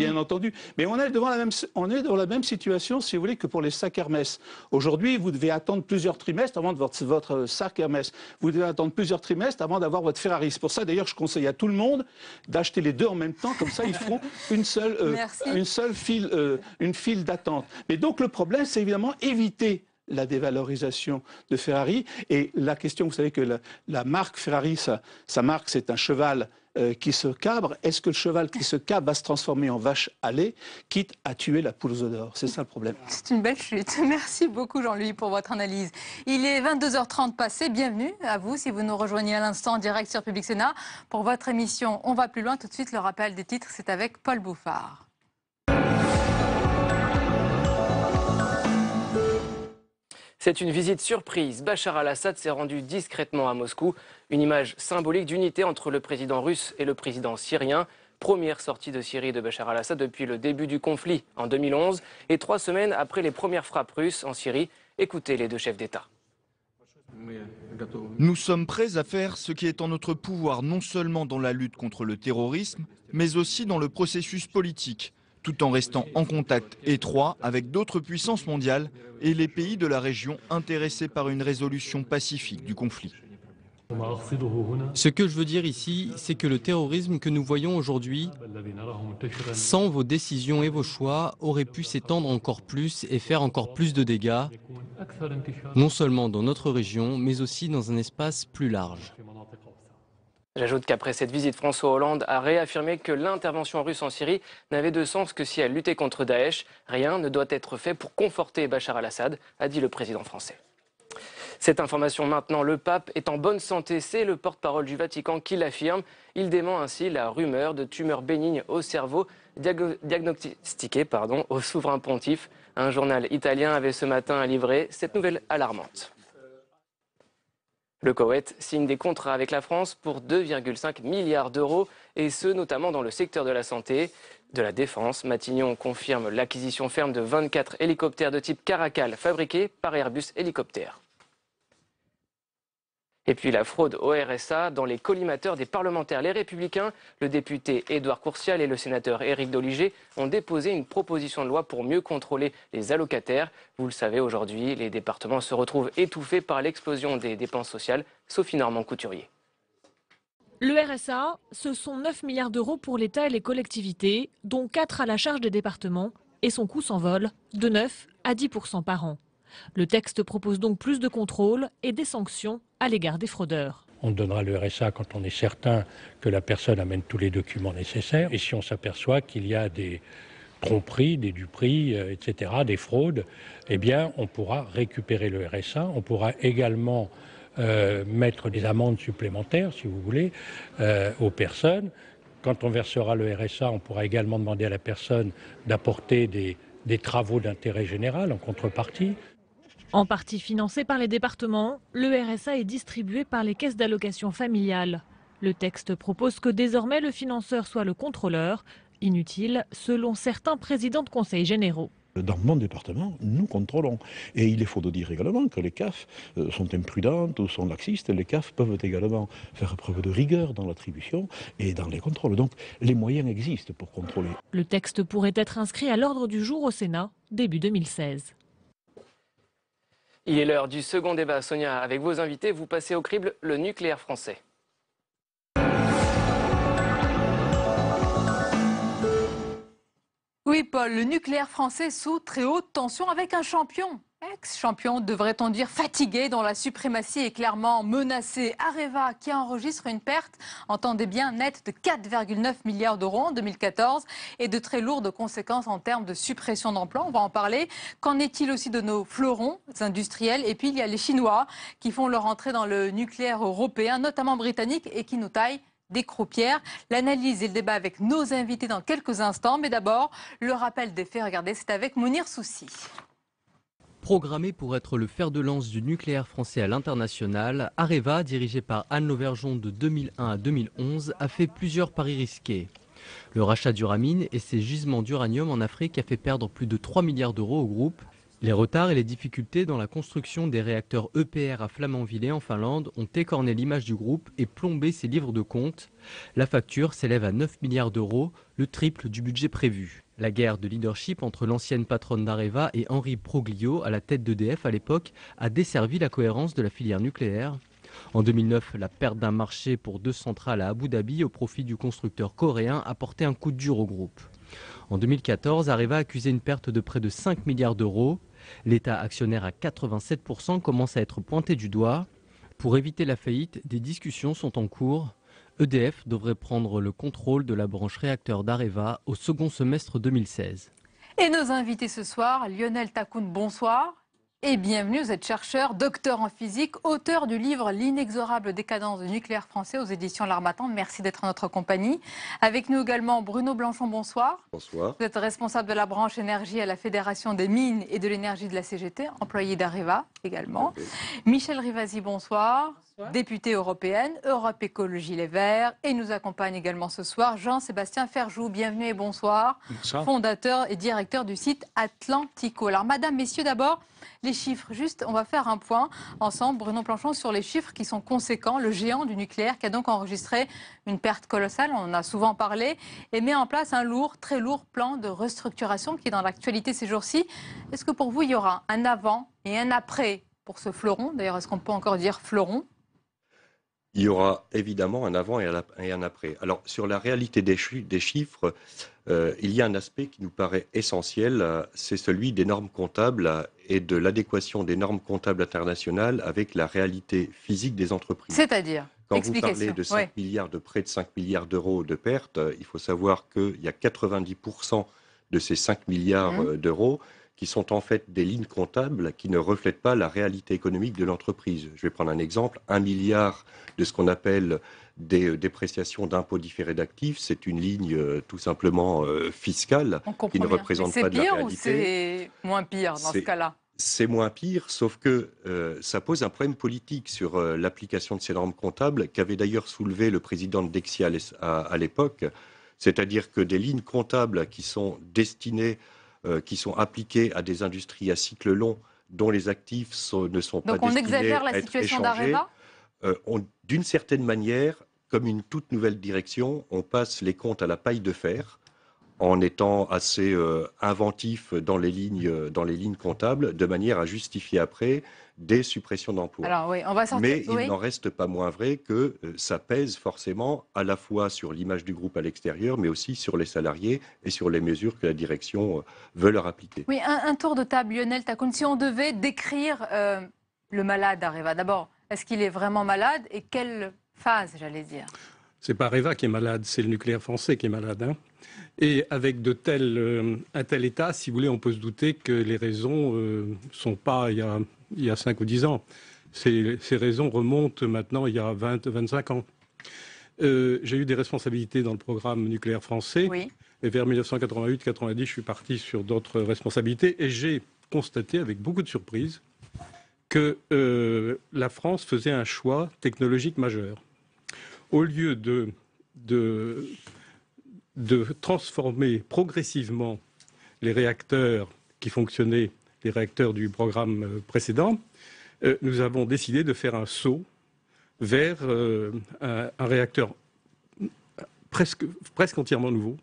bien entendu. Mais on est, devant la même, on est dans la même situation, si vous voulez, que pour les sacs Hermès. Aujourd'hui, vous devez attendre plusieurs trimestres avant de votre, sac Hermès. Vous devez attendre plusieurs trimestres avant d'avoir votre Ferrari. C'est pour ça, d'ailleurs, je conseille à tout le monde d'acheter les deux en même temps. Comme ça, ils feront [laughs] une seule, euh, une seule file, euh, une file d'attente. Mais donc, le problème, c'est évidemment éviter la dévalorisation de Ferrari. Et la question, vous savez que la, marque Ferrari, sa marque, c'est un cheval euh, qui se cabre, est-ce que le cheval qui se cabre va se transformer en vache à quitte à tuer la poule aux d'or C'est ça le problème. C'est une belle chute. [laughs] Merci beaucoup Jean-Louis pour votre analyse. Il est 22h30 passé. Bienvenue à vous si vous nous rejoignez à l'instant en direct sur Public Sénat pour votre émission On va plus loin. Tout de suite, le rappel des titres, c'est avec Paul Bouffard. C'est une visite surprise. Bachar al-Assad s'est rendu discrètement à Moscou. Une image symbolique d'unité entre le président russe et le président syrien. Première sortie de Syrie de Bachar al-Assad depuis le début du conflit en 2011 et trois semaines après les premières frappes russes en Syrie. Écoutez les deux chefs d'État. Nous sommes prêts à faire ce qui est en notre pouvoir non seulement dans la lutte contre le terrorisme, mais aussi dans le processus politique tout en restant en contact étroit avec d'autres puissances mondiales et les pays de la région intéressés par une résolution pacifique du conflit. Ce que je veux dire ici, c'est que le terrorisme que nous voyons aujourd'hui, sans vos décisions et vos choix, aurait pu s'étendre encore plus et faire encore plus de dégâts, non seulement dans notre région, mais aussi dans un espace plus large. J'ajoute qu'après cette visite, François Hollande a réaffirmé que l'intervention russe en Syrie n'avait de sens que si elle luttait contre Daesh. Rien ne doit être fait pour conforter Bachar al-Assad, a dit le président français. Cette information maintenant, le pape est en bonne santé, c'est le porte-parole du Vatican qui l'affirme. Il dément ainsi la rumeur de tumeurs bénignes au cerveau diagnostiquées au souverain pontife. Un journal italien avait ce matin livré cette nouvelle alarmante. Le Koweït signe des contrats avec la France pour 2,5 milliards d'euros, et ce notamment dans le secteur de la santé, de la défense. Matignon confirme l'acquisition ferme de 24 hélicoptères de type Caracal fabriqués par Airbus Hélicoptères. Et puis la fraude au RSA dans les collimateurs des parlementaires. Les Républicains, le député Édouard Courcial et le sénateur Éric Doligé ont déposé une proposition de loi pour mieux contrôler les allocataires. Vous le savez, aujourd'hui, les départements se retrouvent étouffés par l'explosion des dépenses sociales. Sophie Normand Couturier. Le RSA, ce sont 9 milliards d'euros pour l'État et les collectivités, dont 4 à la charge des départements, et son coût s'envole de 9 à 10 par an. Le texte propose donc plus de contrôle et des sanctions à l'égard des fraudeurs. On donnera le RSA quand on est certain que la personne amène tous les documents nécessaires. Et si on s'aperçoit qu'il y a des tromperies, des duperies, euh, etc., des fraudes, eh bien, on pourra récupérer le RSA. On pourra également euh, mettre des amendes supplémentaires, si vous voulez, euh, aux personnes. Quand on versera le RSA, on pourra également demander à la personne d'apporter des travaux d'intérêt général en contrepartie. En partie financé par les départements, le RSA est distribué par les caisses d'allocation familiale. Le texte propose que désormais le financeur soit le contrôleur, inutile selon certains présidents de conseils généraux. Dans mon département, nous contrôlons. Et il est faux de dire également que les CAF euh, sont imprudentes ou sont laxistes. Les CAF peuvent également faire preuve de rigueur dans l'attribution et dans les contrôles. Donc les moyens existent pour contrôler. Le texte pourrait être inscrit à l'ordre du jour au Sénat début 2016. Il est l'heure du second débat, Sonia, avec vos invités. Vous passez au crible le nucléaire français. Oui, Paul, le nucléaire français sous très haute tension avec un champion Ex-champion, devrait-on dire fatigué, dont la suprématie est clairement menacée. Areva, qui enregistre une perte, entendez bien, nette de 4,9 milliards d'euros en 2014 et de très lourdes conséquences en termes de suppression d'emplois. On va en parler. Qu'en est-il aussi de nos fleurons industriels Et puis, il y a les Chinois qui font leur entrée dans le nucléaire européen, notamment britannique, et qui nous taillent des croupières. L'analyse et le débat avec nos invités dans quelques instants. Mais d'abord, le rappel des faits. Regardez, c'est avec Mounir Souci. Programmé pour être le fer de lance du nucléaire français à l'international, Areva, dirigé par Anne Lauvergeon de 2001 à 2011, a fait plusieurs paris risqués. Le rachat d'Uramine et ses gisements d'uranium en Afrique a fait perdre plus de 3 milliards d'euros au groupe, les retards et les difficultés dans la construction des réacteurs EPR à et en Finlande ont écorné l'image du groupe et plombé ses livres de compte. La facture s'élève à 9 milliards d'euros, le triple du budget prévu. La guerre de leadership entre l'ancienne patronne d'Areva et Henri Proglio à la tête d'EDF à l'époque a desservi la cohérence de la filière nucléaire. En 2009, la perte d'un marché pour deux centrales à Abu Dhabi au profit du constructeur coréen a porté un coup dur au groupe. En 2014, Areva accusait une perte de près de 5 milliards d'euros. L'État actionnaire à 87% commence à être pointé du doigt. Pour éviter la faillite, des discussions sont en cours. EDF devrait prendre le contrôle de la branche réacteur d'Areva au second semestre 2016. Et nos invités ce soir, Lionel Takoun, bonsoir. Et bienvenue, vous êtes chercheur, docteur en physique, auteur du livre L'inexorable décadence du nucléaire français aux éditions L'Armatan. Merci d'être en notre compagnie. Avec nous également Bruno Blanchon, bonsoir. Bonsoir. Vous êtes responsable de la branche énergie à la Fédération des mines et de l'énergie de la CGT, employé d'Areva également. Michel Rivasi, bonsoir. bonsoir. Députée européenne, Europe Écologie Les Verts. Et nous accompagne également ce soir Jean-Sébastien Ferjou. Bienvenue et bonsoir. Bonsoir. Fondateur et directeur du site Atlantico. Alors, madame, messieurs, d'abord les chiffres. Juste, on va faire un point ensemble, Bruno Planchon, sur les chiffres qui sont conséquents. Le géant du nucléaire qui a donc enregistré une perte colossale, on en a souvent parlé, et met en place un lourd, très lourd plan de restructuration qui est dans l'actualité ces jours-ci. Est-ce que pour vous, il y aura un avant et un après pour ce fleuron D'ailleurs, est-ce qu'on peut encore dire fleuron il y aura évidemment un avant et un après. Alors sur la réalité des, des chiffres, euh, il y a un aspect qui nous paraît essentiel, euh, c'est celui des normes comptables euh, et de l'adéquation des normes comptables internationales avec la réalité physique des entreprises. C'est-à-dire Quand vous parlez de milliards, de près de 5 milliards d'euros de pertes, il faut savoir qu'il y a 90% de ces 5 milliards mmh. d'euros qui sont en fait des lignes comptables qui ne reflètent pas la réalité économique de l'entreprise. Je vais prendre un exemple, un milliard de ce qu'on appelle des euh, dépréciations d'impôts différés d'actifs, c'est une ligne euh, tout simplement euh, fiscale qui ne représente pas de la réalité. C'est pire ou c'est moins pire dans ce cas-là c'est moins pire, sauf que ça pose un problème politique sur l'application de ces normes comptables qu'avait d'ailleurs soulevé le président de Dexia à l'époque, c'est-à-dire que des lignes comptables qui sont destinées euh, qui sont appliquées à des industries à cycle long dont les actifs sont, ne sont Donc pas on exagère la à être situation euh, D'une certaine manière, comme une toute nouvelle direction, on passe les comptes à la paille de fer en étant assez euh, inventif euh, dans les, lignes, comptables, de manière à justifier après des suppressions d'emplois. Mais il n'en reste pas moins vrai que euh, ça pèse forcément à la fois sur l'image du groupe à l'extérieur, mais aussi sur les salariés et sur les mesures que la direction veut leur appliquer. Oui, un, tour de table, Lionel Tacoun. Si on devait décrire le malade Areva, d'abord, est-ce qu'il est vraiment malade et quelle phase, j'allais dire c'est pas Areva qui est malade, c'est le nucléaire français qui est malade. Hein. Et avec de tels, euh, un tel état, si vous voulez, on peut se douter que les raisons ne euh, sont pas il y, a, il y a 5 ou 10 ans. Ces, ces, raisons remontent maintenant il y a 20, 25 ans. Euh, j'ai eu des responsabilités dans le programme nucléaire français. Et vers 1988-90, je suis parti sur d'autres responsabilités et j'ai constaté avec beaucoup de surprise que la France faisait un choix technologique majeur. Au lieu de, de de transformer progressivement les réacteurs qui fonctionnaient, les réacteurs du programme euh, précédent, euh, nous avons décidé de faire un saut vers euh, un, réacteur presque, presque entièrement nouveau,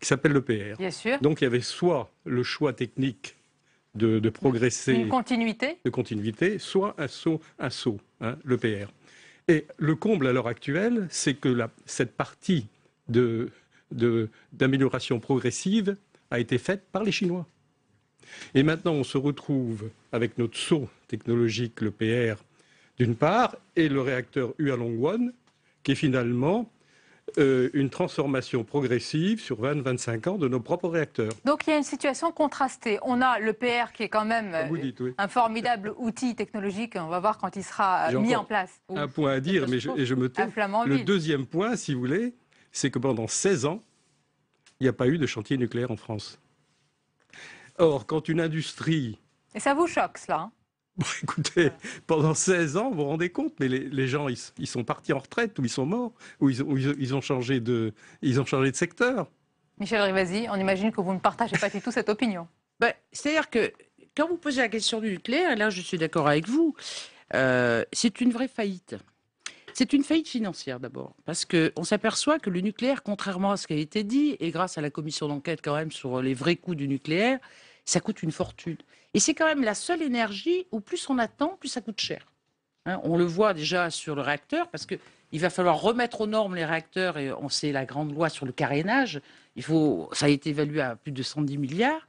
qui s'appelle l'EPR. Bien sûr. Donc il y avait soit le choix technique de, progresser. Une continuité De continuité, soit un saut, un saut, hein, l'EPR. Et le comble à l'heure actuelle, c'est que cette partie de d'amélioration progressive a été faite par les Chinois. Et maintenant, on se retrouve avec notre saut technologique, le PR, d'une part, et le réacteur Hualongwan, qui est finalement euh, une transformation progressive sur 20-25 ans de nos propres réacteurs. Donc il y a une situation contrastée. On a le PR qui est quand même euh, un formidable outil technologique. On va voir quand il sera mis en place. Un point à dire, mais je, me Le deuxième point, si vous voulez, c'est que pendant 16 ans, il n'y a pas eu de chantier nucléaire en France. Or, quand une industrie... Et ça vous choque, cela hein [laughs] écoutez, pendant 16 ans, vous vous rendez compte, mais les, gens, ils, sont partis en retraite, ou ils sont morts, ou ils, ont, changé de, ils ont changé de secteur. Michel Rivasi, on imagine que vous ne partagez pas du tout cette opinion. [laughs] Ben, c'est-à-dire que quand vous posez la question du nucléaire, là je suis d'accord avec vous, euh, c'est une vraie faillite. C'est une faillite financière d'abord, parce qu'on s'aperçoit que le nucléaire, contrairement à ce qui a été dit, et grâce à la commission d'enquête quand même sur les vrais coûts du nucléaire, ça coûte une fortune. Et c'est quand même la seule énergie où plus on attend, plus ça coûte cher. Hein, on le voit déjà sur le réacteur, parce qu'il va falloir remettre aux normes les réacteurs, et on sait la grande loi sur le carénage, il faut, ça a été évalué à plus de 110 milliards.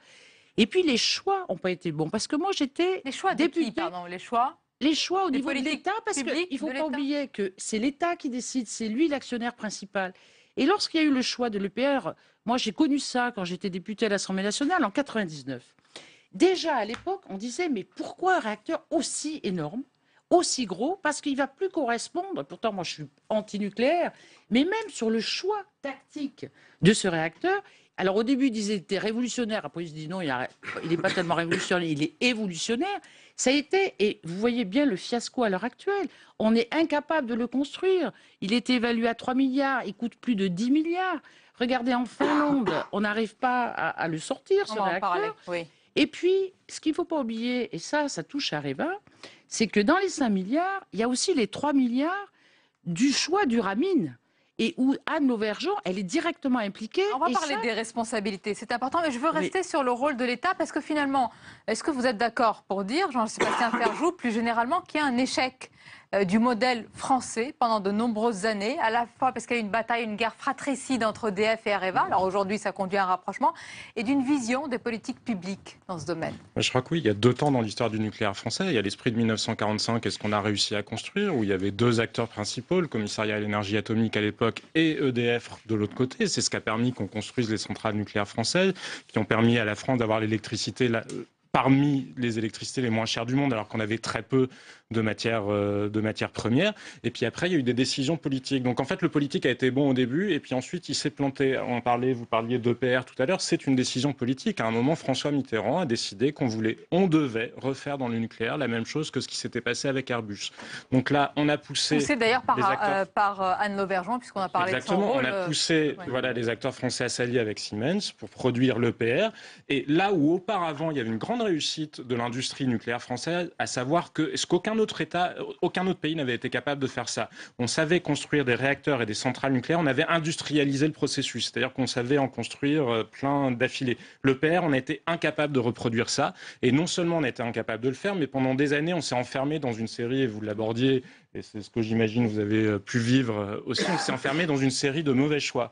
Et puis les choix n'ont pas été bons, parce que moi j'étais... Les choix pardon, les choix les choix au niveau de l'État, parce qu'il ne faut pas oublier que c'est l'État qui décide, c'est lui l'actionnaire principal. Et lorsqu'il y a eu le choix de l'EPR, moi j'ai connu ça quand j'étais député à l'Assemblée nationale en 99. Déjà à l'époque, on disait mais pourquoi un réacteur aussi énorme, aussi gros Parce qu'il va plus correspondre. Pourtant, moi je suis antinucléaire, mais même sur le choix tactique de ce réacteur, alors au début, ils disaient qu'il était révolutionnaire. Après, ils se disent non, il n'est pas tellement révolutionnaire, il est évolutionnaire. Ça a été, et vous voyez bien le fiasco à l'heure actuelle. On est incapable de le construire. Il était évalué à 3 milliards, il coûte plus de 10 milliards. Regardez en Finlande, on n'arrive pas à, le sortir, on réacteur. Et puis, ce qu'il ne faut pas oublier, et ça, ça touche à Réva, c'est que dans les 5 milliards, il y a aussi les 3 milliards du choix du ramine et où Anne Lauvergeon, elle est directement impliquée. On va parler des responsabilités, c'est important, mais je veux rester sur le rôle de l'État parce que finalement, est-ce que vous êtes d'accord pour dire, Jean-Sébastien Ferjou, plus généralement, qu'il y a un échec euh, du modèle français pendant de nombreuses années, à la fois parce qu'il y a eu une bataille, une guerre fratricide entre EDF et Areva, alors aujourd'hui ça conduit à un rapprochement, et d'une vision des politiques publiques dans ce domaine Je crois que oui, il y a deux temps dans l'histoire du nucléaire français. Il y a l'esprit de 1945 et ce qu'on a réussi à construire, où il y avait deux acteurs principaux, le commissariat à l'énergie atomique à l'époque et EDF de l'autre côté. C'est ce qui a permis qu'on construise les centrales nucléaires françaises, qui ont permis à la France d'avoir l'électricité euh, parmi les électricités les moins chères du monde, alors qu'on avait très peu de matières euh, de matière premières. Et puis après, il y a eu des décisions politiques. Donc en fait, le politique a été bon au début, et puis ensuite, il s'est planté. On parlait, vous parliez d'EPR tout à l'heure, c'est une décision politique. À un moment, François Mitterrand a décidé qu'on voulait, on devait refaire dans le nucléaire la même chose que ce qui s'était passé avec Airbus. Donc là, on a poussé. Poussé d'ailleurs par, euh, euh, Anne Lauvergeon, puisqu'on a parlé Exactement, de son rôle. on a poussé voilà, les acteurs français à s'allier avec Siemens pour produire l'EPR. Et là où auparavant, il y avait une grande réussite de l'industrie nucléaire française, à savoir que ce qu'aucun autre État, aucun autre pays n'avait été capable de faire ça. On savait construire des réacteurs et des centrales nucléaires, on avait industrialisé le processus, c'est-à-dire qu'on savait en construire euh, plein d'affilés. Le Père, on était incapable de reproduire ça, et non seulement on était incapable de le faire, mais pendant des années, on s'est enfermé dans une série, et vous l'abordiez, et c'est ce que j'imagine vous avez euh, pu vivre euh, aussi, on s'est enfermé dans une série de mauvais choix.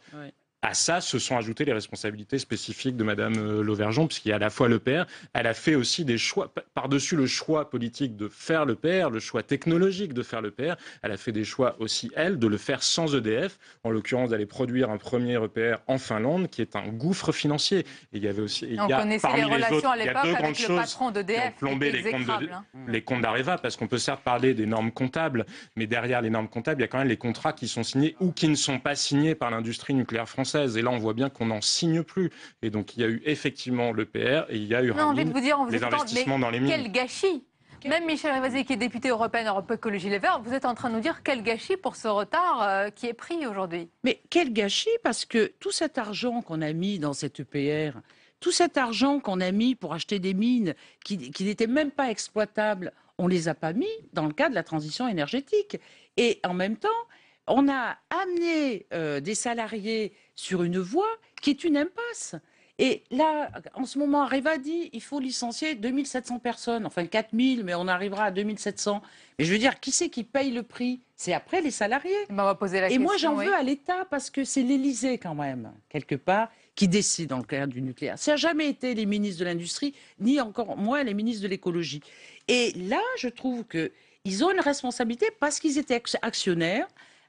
À ça se sont ajoutées les responsabilités spécifiques de Madame euh, Lauvergeon, puisqu'il y a à la fois le père. elle a fait aussi des choix, par-dessus le choix politique de faire le père, le choix technologique de faire le père. elle a fait des choix aussi, elle, de le faire sans EDF, en l'occurrence d'aller produire un premier EPR en Finlande, qui est un gouffre financier. Et il y avait aussi, les, relations à il y a deux grandes les comptes, hein. les mm. comptes d'Areva, parce qu'on peut certes parler des normes comptables, mais derrière les normes comptables, il y a quand même les contrats qui sont signés ou qui ne sont pas signés par l'industrie nucléaire française. Et là, on voit bien qu'on n'en signe plus. Et donc, il y a eu effectivement le et il y a eu de vous les dans les mines. Quel gâchis même Michel Rivazé, qui est député européen Europe Écologie Les Verts, vous êtes en train de nous dire quel gâchis pour ce retard euh, qui est pris aujourd'hui. Mais quel gâchis parce que tout cet argent qu'on a mis dans cette EPR, tout cet argent qu'on a mis pour acheter des mines qui, qui n'étaient même pas exploitables, on ne les a pas mis dans le cadre de la transition énergétique. Et en même temps, on a amené euh, des salariés sur une voie qui est une impasse. Et là, en ce moment, Areva dit il faut licencier 2700 personnes, enfin 4000, mais on arrivera à 2700. Mais je veux dire, qui c'est qui paye le prix C'est après les salariés. et moi, j'en veux à l'État parce que c'est l'Élysée, quand même, quelque part, qui décide dans le cadre du nucléaire. Ça n'a jamais été les ministres de l'Industrie, ni encore moins les ministres de l'Écologie. Et là, je trouve qu'ils ont une responsabilité parce qu'ils étaient actionnaires.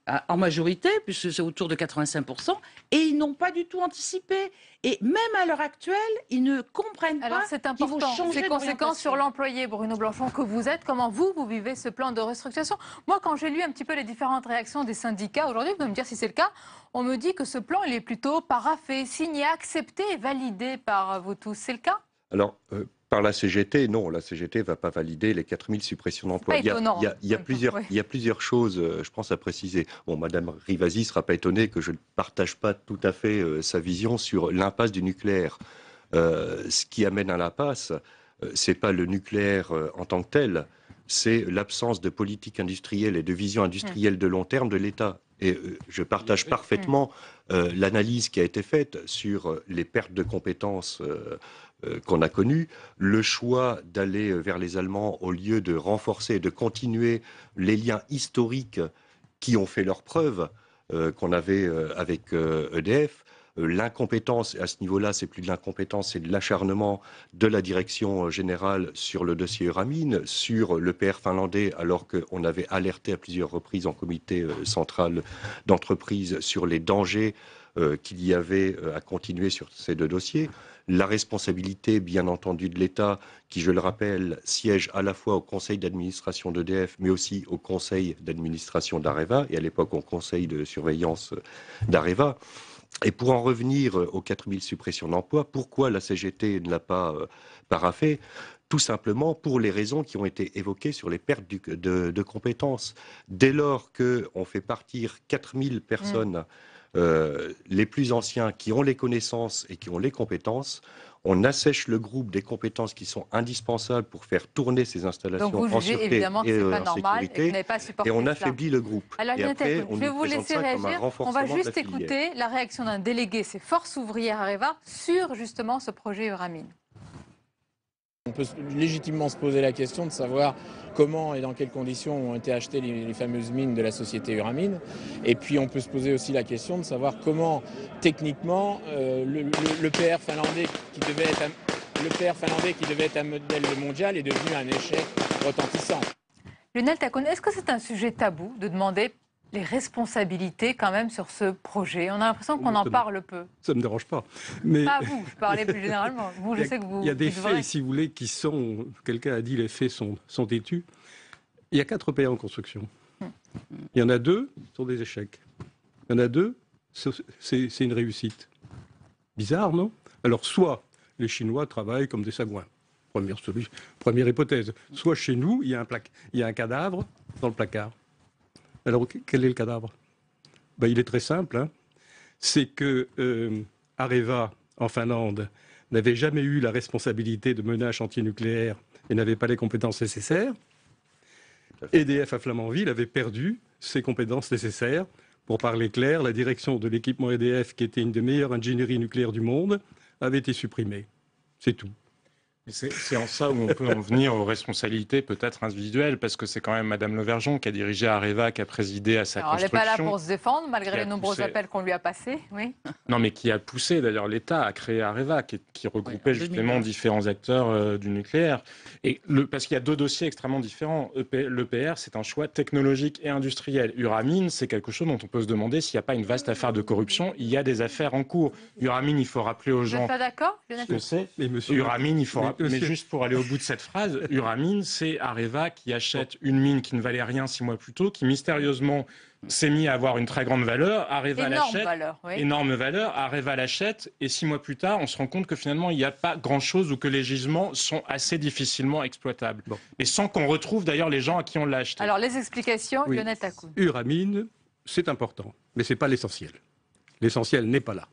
Euh, en majorité, puisque c'est autour de 85%, et ils n'ont pas du tout anticipé. Et même à l'heure actuelle, ils ne comprennent pas c'est important. conséquences sur l'employé, Bruno Blanchon, que vous êtes, comment vous, vous vivez ce plan de restructuration Moi, quand j'ai lu un petit peu les différentes réactions des syndicats aujourd'hui, vous pouvez me dire si c'est le cas, on me dit que ce plan, il est plutôt paraffé, signé, accepté et validé par vous tous. C'est le cas Alors, euh, par la CGT, non, la CGT ne va pas valider les 4000 suppressions d'emplois. Il, y a plusieurs choses, euh, je pense, à préciser. Bon, Madame Rivasi ne sera pas étonnée que je ne partage pas tout à fait euh, sa vision sur l'impasse du nucléaire. Euh, ce qui amène à l'impasse, c'est ce n'est pas le nucléaire en tant que tel, c'est l'absence de politique industrielle et de vision industrielle de long terme de l'État. Et je partage parfaitement mm. l'analyse qui a été faite sur les pertes de compétences euh, qu'on a connu, le choix d'aller euh, vers les Allemands au lieu de renforcer et de continuer les liens historiques qui ont fait leurs preuves euh, qu'on avait avec EDF. E l'incompétence, à ce niveau-là, c'est plus de l'incompétence, c'est de l'acharnement de la direction générale sur le dossier Uramine, sur le PR finlandais, alors qu'on avait alerté à plusieurs reprises en comité central d'entreprise sur les dangers euh, qu'il y avait euh, à continuer sur ces deux dossiers. La responsabilité, bien entendu, de l'État, qui, je le rappelle, siège à la fois au conseil d'administration d'EDF, mais aussi au conseil d'administration d'Areva, et à l'époque au conseil de surveillance euh, d'Areva. Et pour en revenir aux 4000 suppressions d'emplois, pourquoi la CGT ne l'a pas paraffé tout simplement pour les raisons qui ont été évoquées sur les pertes de, compétences. Dès lors qu'on fait partir 4000 mm. personnes euh, les plus anciens qui ont les connaissances et qui ont les compétences. On assèche le groupe des compétences qui sont indispensables pour faire tourner ces installations et sécurité, et, on affaiblit le groupe. et après, on je vais vous laisser réagir. On va juste écouter la réaction d'un délégué, c'est Force ouvrière Areva, sur justement ce projet Euramine. On peut légitimement se poser la question de savoir comment et dans quelles conditions ont été achetées les, fameuses mines de la société Uramine. Et puis on peut se poser aussi la question de savoir comment techniquement euh, le, PR finlandais qui devait être un, le PR finlandais qui devait être un modèle mondial est devenu un échec retentissant. Lionel Tacon, est-ce que c'est un sujet tabou de demander les responsabilités quand même sur ce projet. On a l'impression qu'on en parle peu. Ça ne me dérange pas. Mais... Pas vous, je parlais plus généralement. [laughs] je sais que vous. Il y a des faits, si vous voulez, qui sont. Quelqu'un a dit les faits sont, sont têtus. Il y a quatre pays en construction. Hmm. Il y en a deux, ce sont des échecs. Il y en a deux, c'est une réussite. Bizarre, non Alors, soit les Chinois travaillent comme des sagouins. Première, première hypothèse. Soit chez nous, il y, a un il y a un cadavre dans le placard. Alors, quel est le cadavre ben, Il est très simple. Hein. C'est que euh, Areva, en Finlande, n'avait jamais eu la responsabilité de menage antinucléaire et n'avait pas les compétences nécessaires. EDF à Flamanville avait perdu ses compétences nécessaires. Pour parler clair, la direction de l'équipement EDF, qui était une des meilleures ingénieries nucléaires du monde, avait été supprimée. C'est tout. C'est en ça où on peut en venir aux responsabilités peut-être individuelles, parce que c'est quand même Madame Levergeon qui a dirigé Areva, qui a présidé à sa Alors, Elle n'est pas là pour se défendre, malgré les nombreux appels qu'on lui a passés. Oui. [laughs] Non, mais qui a poussé d'ailleurs l'État à créer Areva, qui, qui regroupait justement différents acteurs euh, du nucléaire. Et le, parce qu'il y a deux dossiers extrêmement différents. E L'EPR, c'est un choix technologique et industriel. Uramine, c'est quelque chose dont on peut se demander s'il n'y a pas une vaste affaire de corruption. Il y a des affaires en cours. Uramine, il faut rappeler aux gens. Vous suis pas d'accord, Lionel il faut mais juste pour aller au bout de cette phrase, [laughs] Uramine, c'est Areva qui achète une mine qui ne valait rien six mois plus tôt, qui mystérieusement s'est mis à avoir une très grande valeur. Areva l'achète. Énorme valeur. Areva l'achète. Et six mois plus tard, on se rend compte que finalement, il n'y a pas grand-chose ou que les gisements sont assez difficilement exploitables. Mais Et sans qu'on retrouve d'ailleurs les gens à qui on l'a acheté. Alors, les explications, oui. Lionel Uramine, c'est important, mais ce n'est pas l'essentiel. L'essentiel n'est pas là.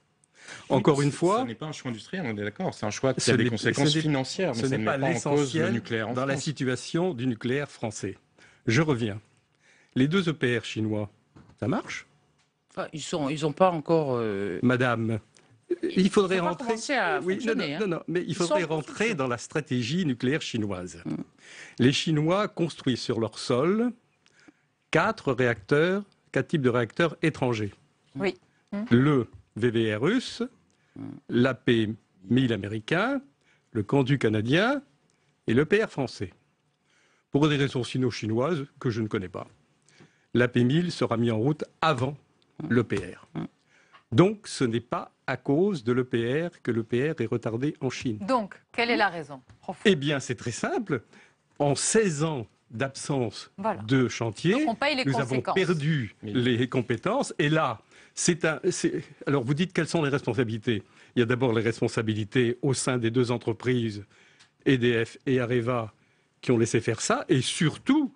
Encore une fois. Ce n'est pas un choix industriel, on est d'accord. C'est un choix qui a des conséquences financières. Mais ce n'est pas, pas l'essentiel nucléaire dans la situation du nucléaire français. Je reviens. Les deux EPR chinois, ça marche ah, Ils n'ont ils pas encore. Euh, Madame. Il faudrait rentrer. À oui, non, non, hein. mais il faudrait rentrer dans la stratégie nucléaire chinoise. Mm. Les Chinois construisent sur leur sol quatre réacteurs, quatre types de réacteurs étrangers. Oui. Mm. Le VVR russe, l'AP-1000 américain, le Candu canadien et l'EPR français. Pour des raisons sino-chinoises que je ne connais pas. L'AP-1000 sera mis en route avant l'EPR. Donc ce n'est pas à cause de l'EPR que l'EPR est retardé en Chine. Donc, quelle est la raison Eh bien, c'est très simple. En 16 ans d'absence de chantier, nous avons perdu les compétences. Et là, alors vous dites quelles sont les responsabilités Il y a d'abord les responsabilités au sein des deux entreprises, EDF et Areva, qui ont laissé faire ça, et surtout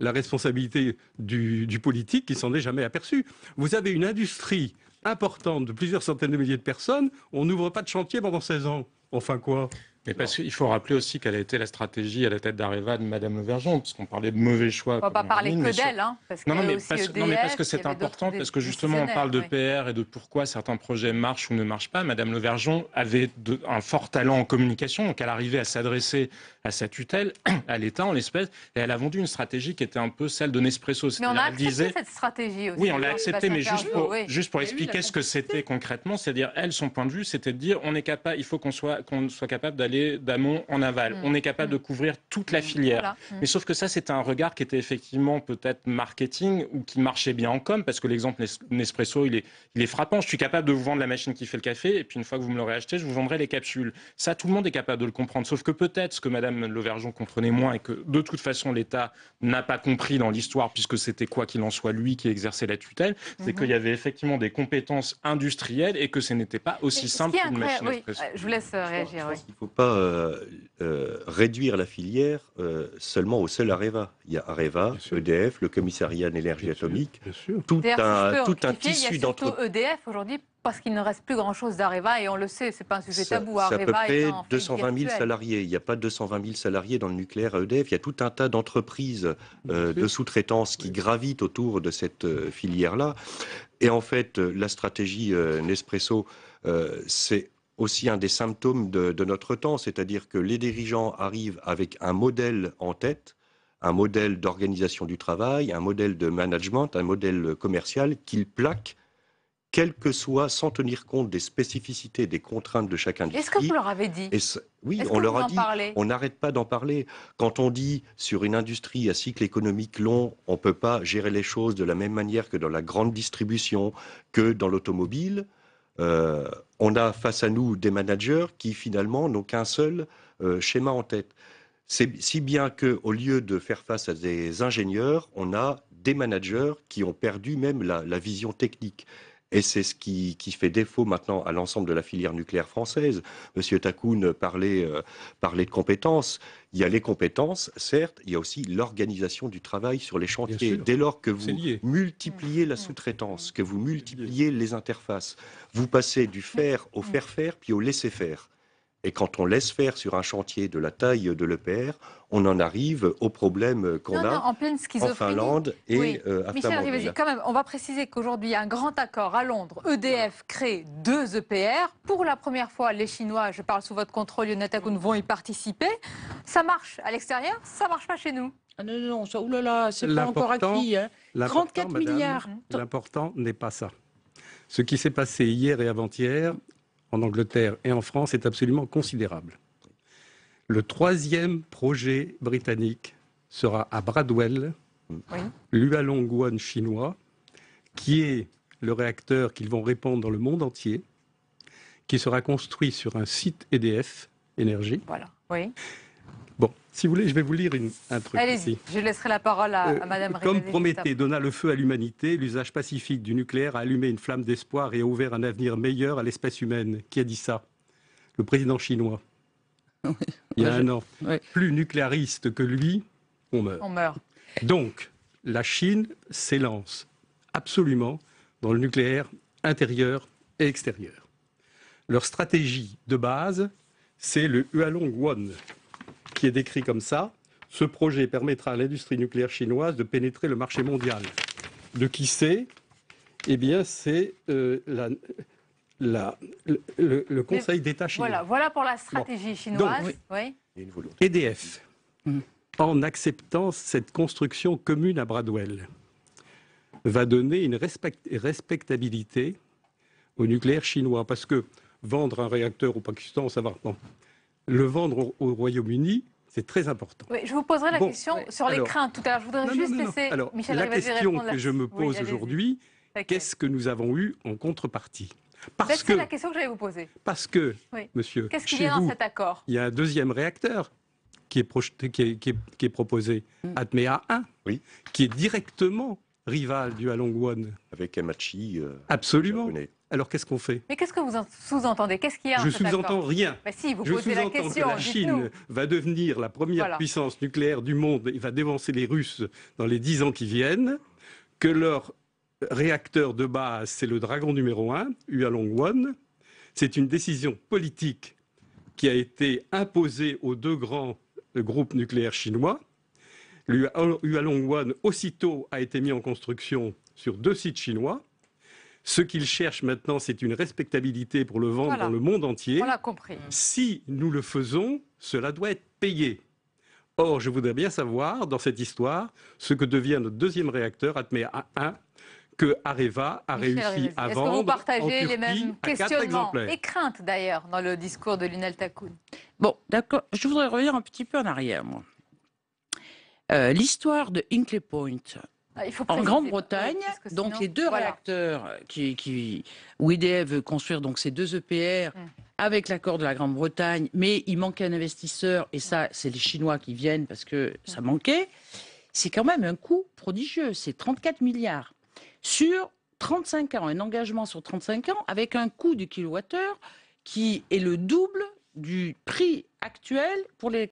la responsabilité du, politique qui s'en est jamais aperçu. Vous avez une industrie importante de plusieurs centaines de milliers de personnes, on n'ouvre pas de chantier pendant 16 ans. Enfin quoi mais parce qu'il faut rappeler aussi quelle a été la stratégie à la tête d'Areva de Le Vergeon, parce qu'on parlait de mauvais choix. On ne va pas parler que d'elle, hein, parce non, mais parce, que e c'est important, parce que justement on parle de PR et de pourquoi certains projets marchent ou ne marchent pas. Madame Vergeon avait un fort talent en communication, donc elle arrivait à s'adresser à sa tutelle, [clears throat] à l'État en l'espèce, et elle a vendu une stratégie qui était un peu celle de Nespresso. Mais on a accepté cette stratégie aussi. Oui, on hein, l'a accepté, mais juste pour, juste pour expliquer ce que c'était concrètement, c'est-à-dire elle, son point de vue, c'était de dire on est capable, il faut qu'on soit, qu'on soit capable d'aller d'amont en aval. Mm. On est capable mm. de couvrir toute la mm. filière. Mais sauf que ça, c'était un regard qui était effectivement peut-être marketing ou qui marchait bien en com, parce que l'exemple Nespresso, il est, il est frappant. Je suis capable de vous vendre la machine qui fait le café, et puis une fois que vous me l'aurez acheté, je vous vendrai les capsules. Ça, tout le monde est capable de le comprendre. Sauf que peut-être ce que Madame Lauvergeon comprenait moins et que de toute façon l'État n'a pas compris dans l'histoire, puisque c'était quoi qu'il en soit lui qui exerçait la tutelle, c'est mhm. qu'il y avait effectivement des compétences industrielles et que ce n'était pas aussi simple qu'une machine euh, Je vous laisse euh, réagir. Euh, euh, réduire la filière euh, seulement au seul Areva. Il y a Areva, EDF, e le commissariat l'énergie atomique, tout un, tout un tissu d'entreprises. EDF aujourd'hui parce qu'il ne reste plus grand-chose d'Areva et on le sait, c'est pas un sujet tabou. C'est à peu 220 000 salariés. Il n'y a pas 220 000 salariés dans le nucléaire à EDF. Il y a tout un tas d'entreprises de sous-traitance qui gravitent autour de cette filière-là. Et en fait, la stratégie Nespresso, c'est aussi un des symptômes de, notre temps, c'est-à-dire que les dirigeants arrivent avec un modèle en tête, un modèle d'organisation du travail, un modèle de management, un modèle commercial qu'ils plaquent quel que soit, sans tenir compte des spécificités, des contraintes de chacun chaque industrie. Est-ce que vous leur avez dit et Oui, on leur a dit. On n'arrête pas d'en parler. Quand on dit sur une industrie à cycle économique long, on ne peut pas gérer les choses de la même manière que dans la grande distribution, que dans l'automobile, euh, on a face à nous des managers qui finalement n'ont qu'un seul euh, schéma en tête. C'est si bien que au lieu de faire face à des ingénieurs, on a des managers qui ont perdu même la vision technique. Et c'est ce qui, fait défaut maintenant à l'ensemble de la filière nucléaire française. Monsieur Takoun parlait, euh, parlait de compétences. Il y a les compétences, certes, il y a aussi l'organisation du travail sur les chantiers. Dès lors que vous multipliez la mm. sous-traitance, que vous multipliez les interfaces, vous passez du mm. faire au mm. faire-faire, puis au laisser-faire. Et quand on laisse faire sur un chantier de la taille de l'EPR, on en arrive au problème qu'on a en, Finlande et euh, à Michel quand même, on va préciser qu'aujourd'hui, un grand accord à Londres, EDF crée deux EPR. Pour la première fois, les Chinois, je parle sous votre contrôle, Yonata vont y participer. Ça marche à l'extérieur, ça marche pas chez nous. Ah non, non, ça, oulala, c'est pas encore acquis. Hein. 34 milliards. L'important n'est pas ça. Ce qui s'est passé hier et avant-hier, en Angleterre et en France est absolument considérable. Le troisième projet britannique sera à Bradwell, oui. chinois, qui est le réacteur qu'ils vont répandre dans le monde entier, qui sera construit sur un site EDF Énergie. Voilà, oui. Bon, si vous voulez, je vais vous lire une, un truc. Allez-y, je laisserai la parole à, Mme euh, Madame Comme Prométhée donna le feu à l'humanité, l'usage pacifique du nucléaire a allumé une flamme d'espoir et a ouvert un avenir meilleur à l'espèce humaine. Qui a dit ça Le président chinois. Il y a un an. Plus nucléariste que lui, on meurt. On meurt. Donc, la Chine s'élance absolument dans le nucléaire intérieur et extérieur. Leur stratégie de base, c'est le Hualong One qui est décrit comme ça, ce projet permettra à l'industrie nucléaire chinoise de pénétrer le marché mondial. De qui c'est Eh bien, c'est euh, le, Conseil d'État chinois. Voilà, pour la stratégie chinoise. oui. EDF, e mm. en acceptant cette construction commune à Bradwell, va donner une respectabilité au nucléaire chinois. Parce que vendre un réacteur au Pakistan, ça va. Le vendre au Royaume-Uni, c'est très important. je vous poserai la question sur les craintes tout à l'heure. Je voudrais juste laisser La question que je me pose aujourd'hui, qu'est-ce que nous avons eu en contrepartie parce que, la question que j'allais vous poser. Parce que, monsieur, qu'est-ce qu'il y a dans cet accord Il y a un deuxième réacteur qui est, projeté, qui est, proposé, Atmea mm. 1, qui est directement rival du One Avec un Euh, Absolument. Alors qu'est-ce qu'on fait Mais qu'est-ce que vous sous-entendez Qu'est-ce qu'il y a Je sous-entends rien. Bah, si, vous je la question, que la Chine va devenir la première puissance nucléaire du monde et va dévancer les Russes dans les dix ans qui viennent, que leur réacteur de base, c'est le Dragon numéro 1, One. C'est une décision politique qui a été imposée aux deux grands groupes nucléaires chinois le aussitôt a été mis en construction sur deux sites chinois. Ce qu'il cherche maintenant, c'est une respectabilité pour le vendre dans le monde entier. On l'a compris. Si nous le faisons, cela doit être payé. Or, je voudrais bien savoir, dans cette histoire, ce que devient notre deuxième réacteur, Atmea 1, que Areva a réussi à vendre. vous partagez les mêmes questionnements et craintes d'ailleurs dans le discours de Lunel Takoun Bon, d'accord. Je voudrais revenir un petit peu en arrière, moi. Euh, l'histoire de Hinkley Point. Ah, en Grande-Bretagne, donc les deux réacteurs euh, qui, qui, où veut construire donc ces deux EPR hum. avec l'accord de la Grande-Bretagne, mais il manquait un investisseur et ça, hum. c'est les Chinois qui viennent parce que ça hum. manquait. C'est quand même un coût prodigieux, c'est 34 milliards sur 35 ans, un engagement sur 35 ans avec un coût du kilowattheure qui est le double du prix actuel pour les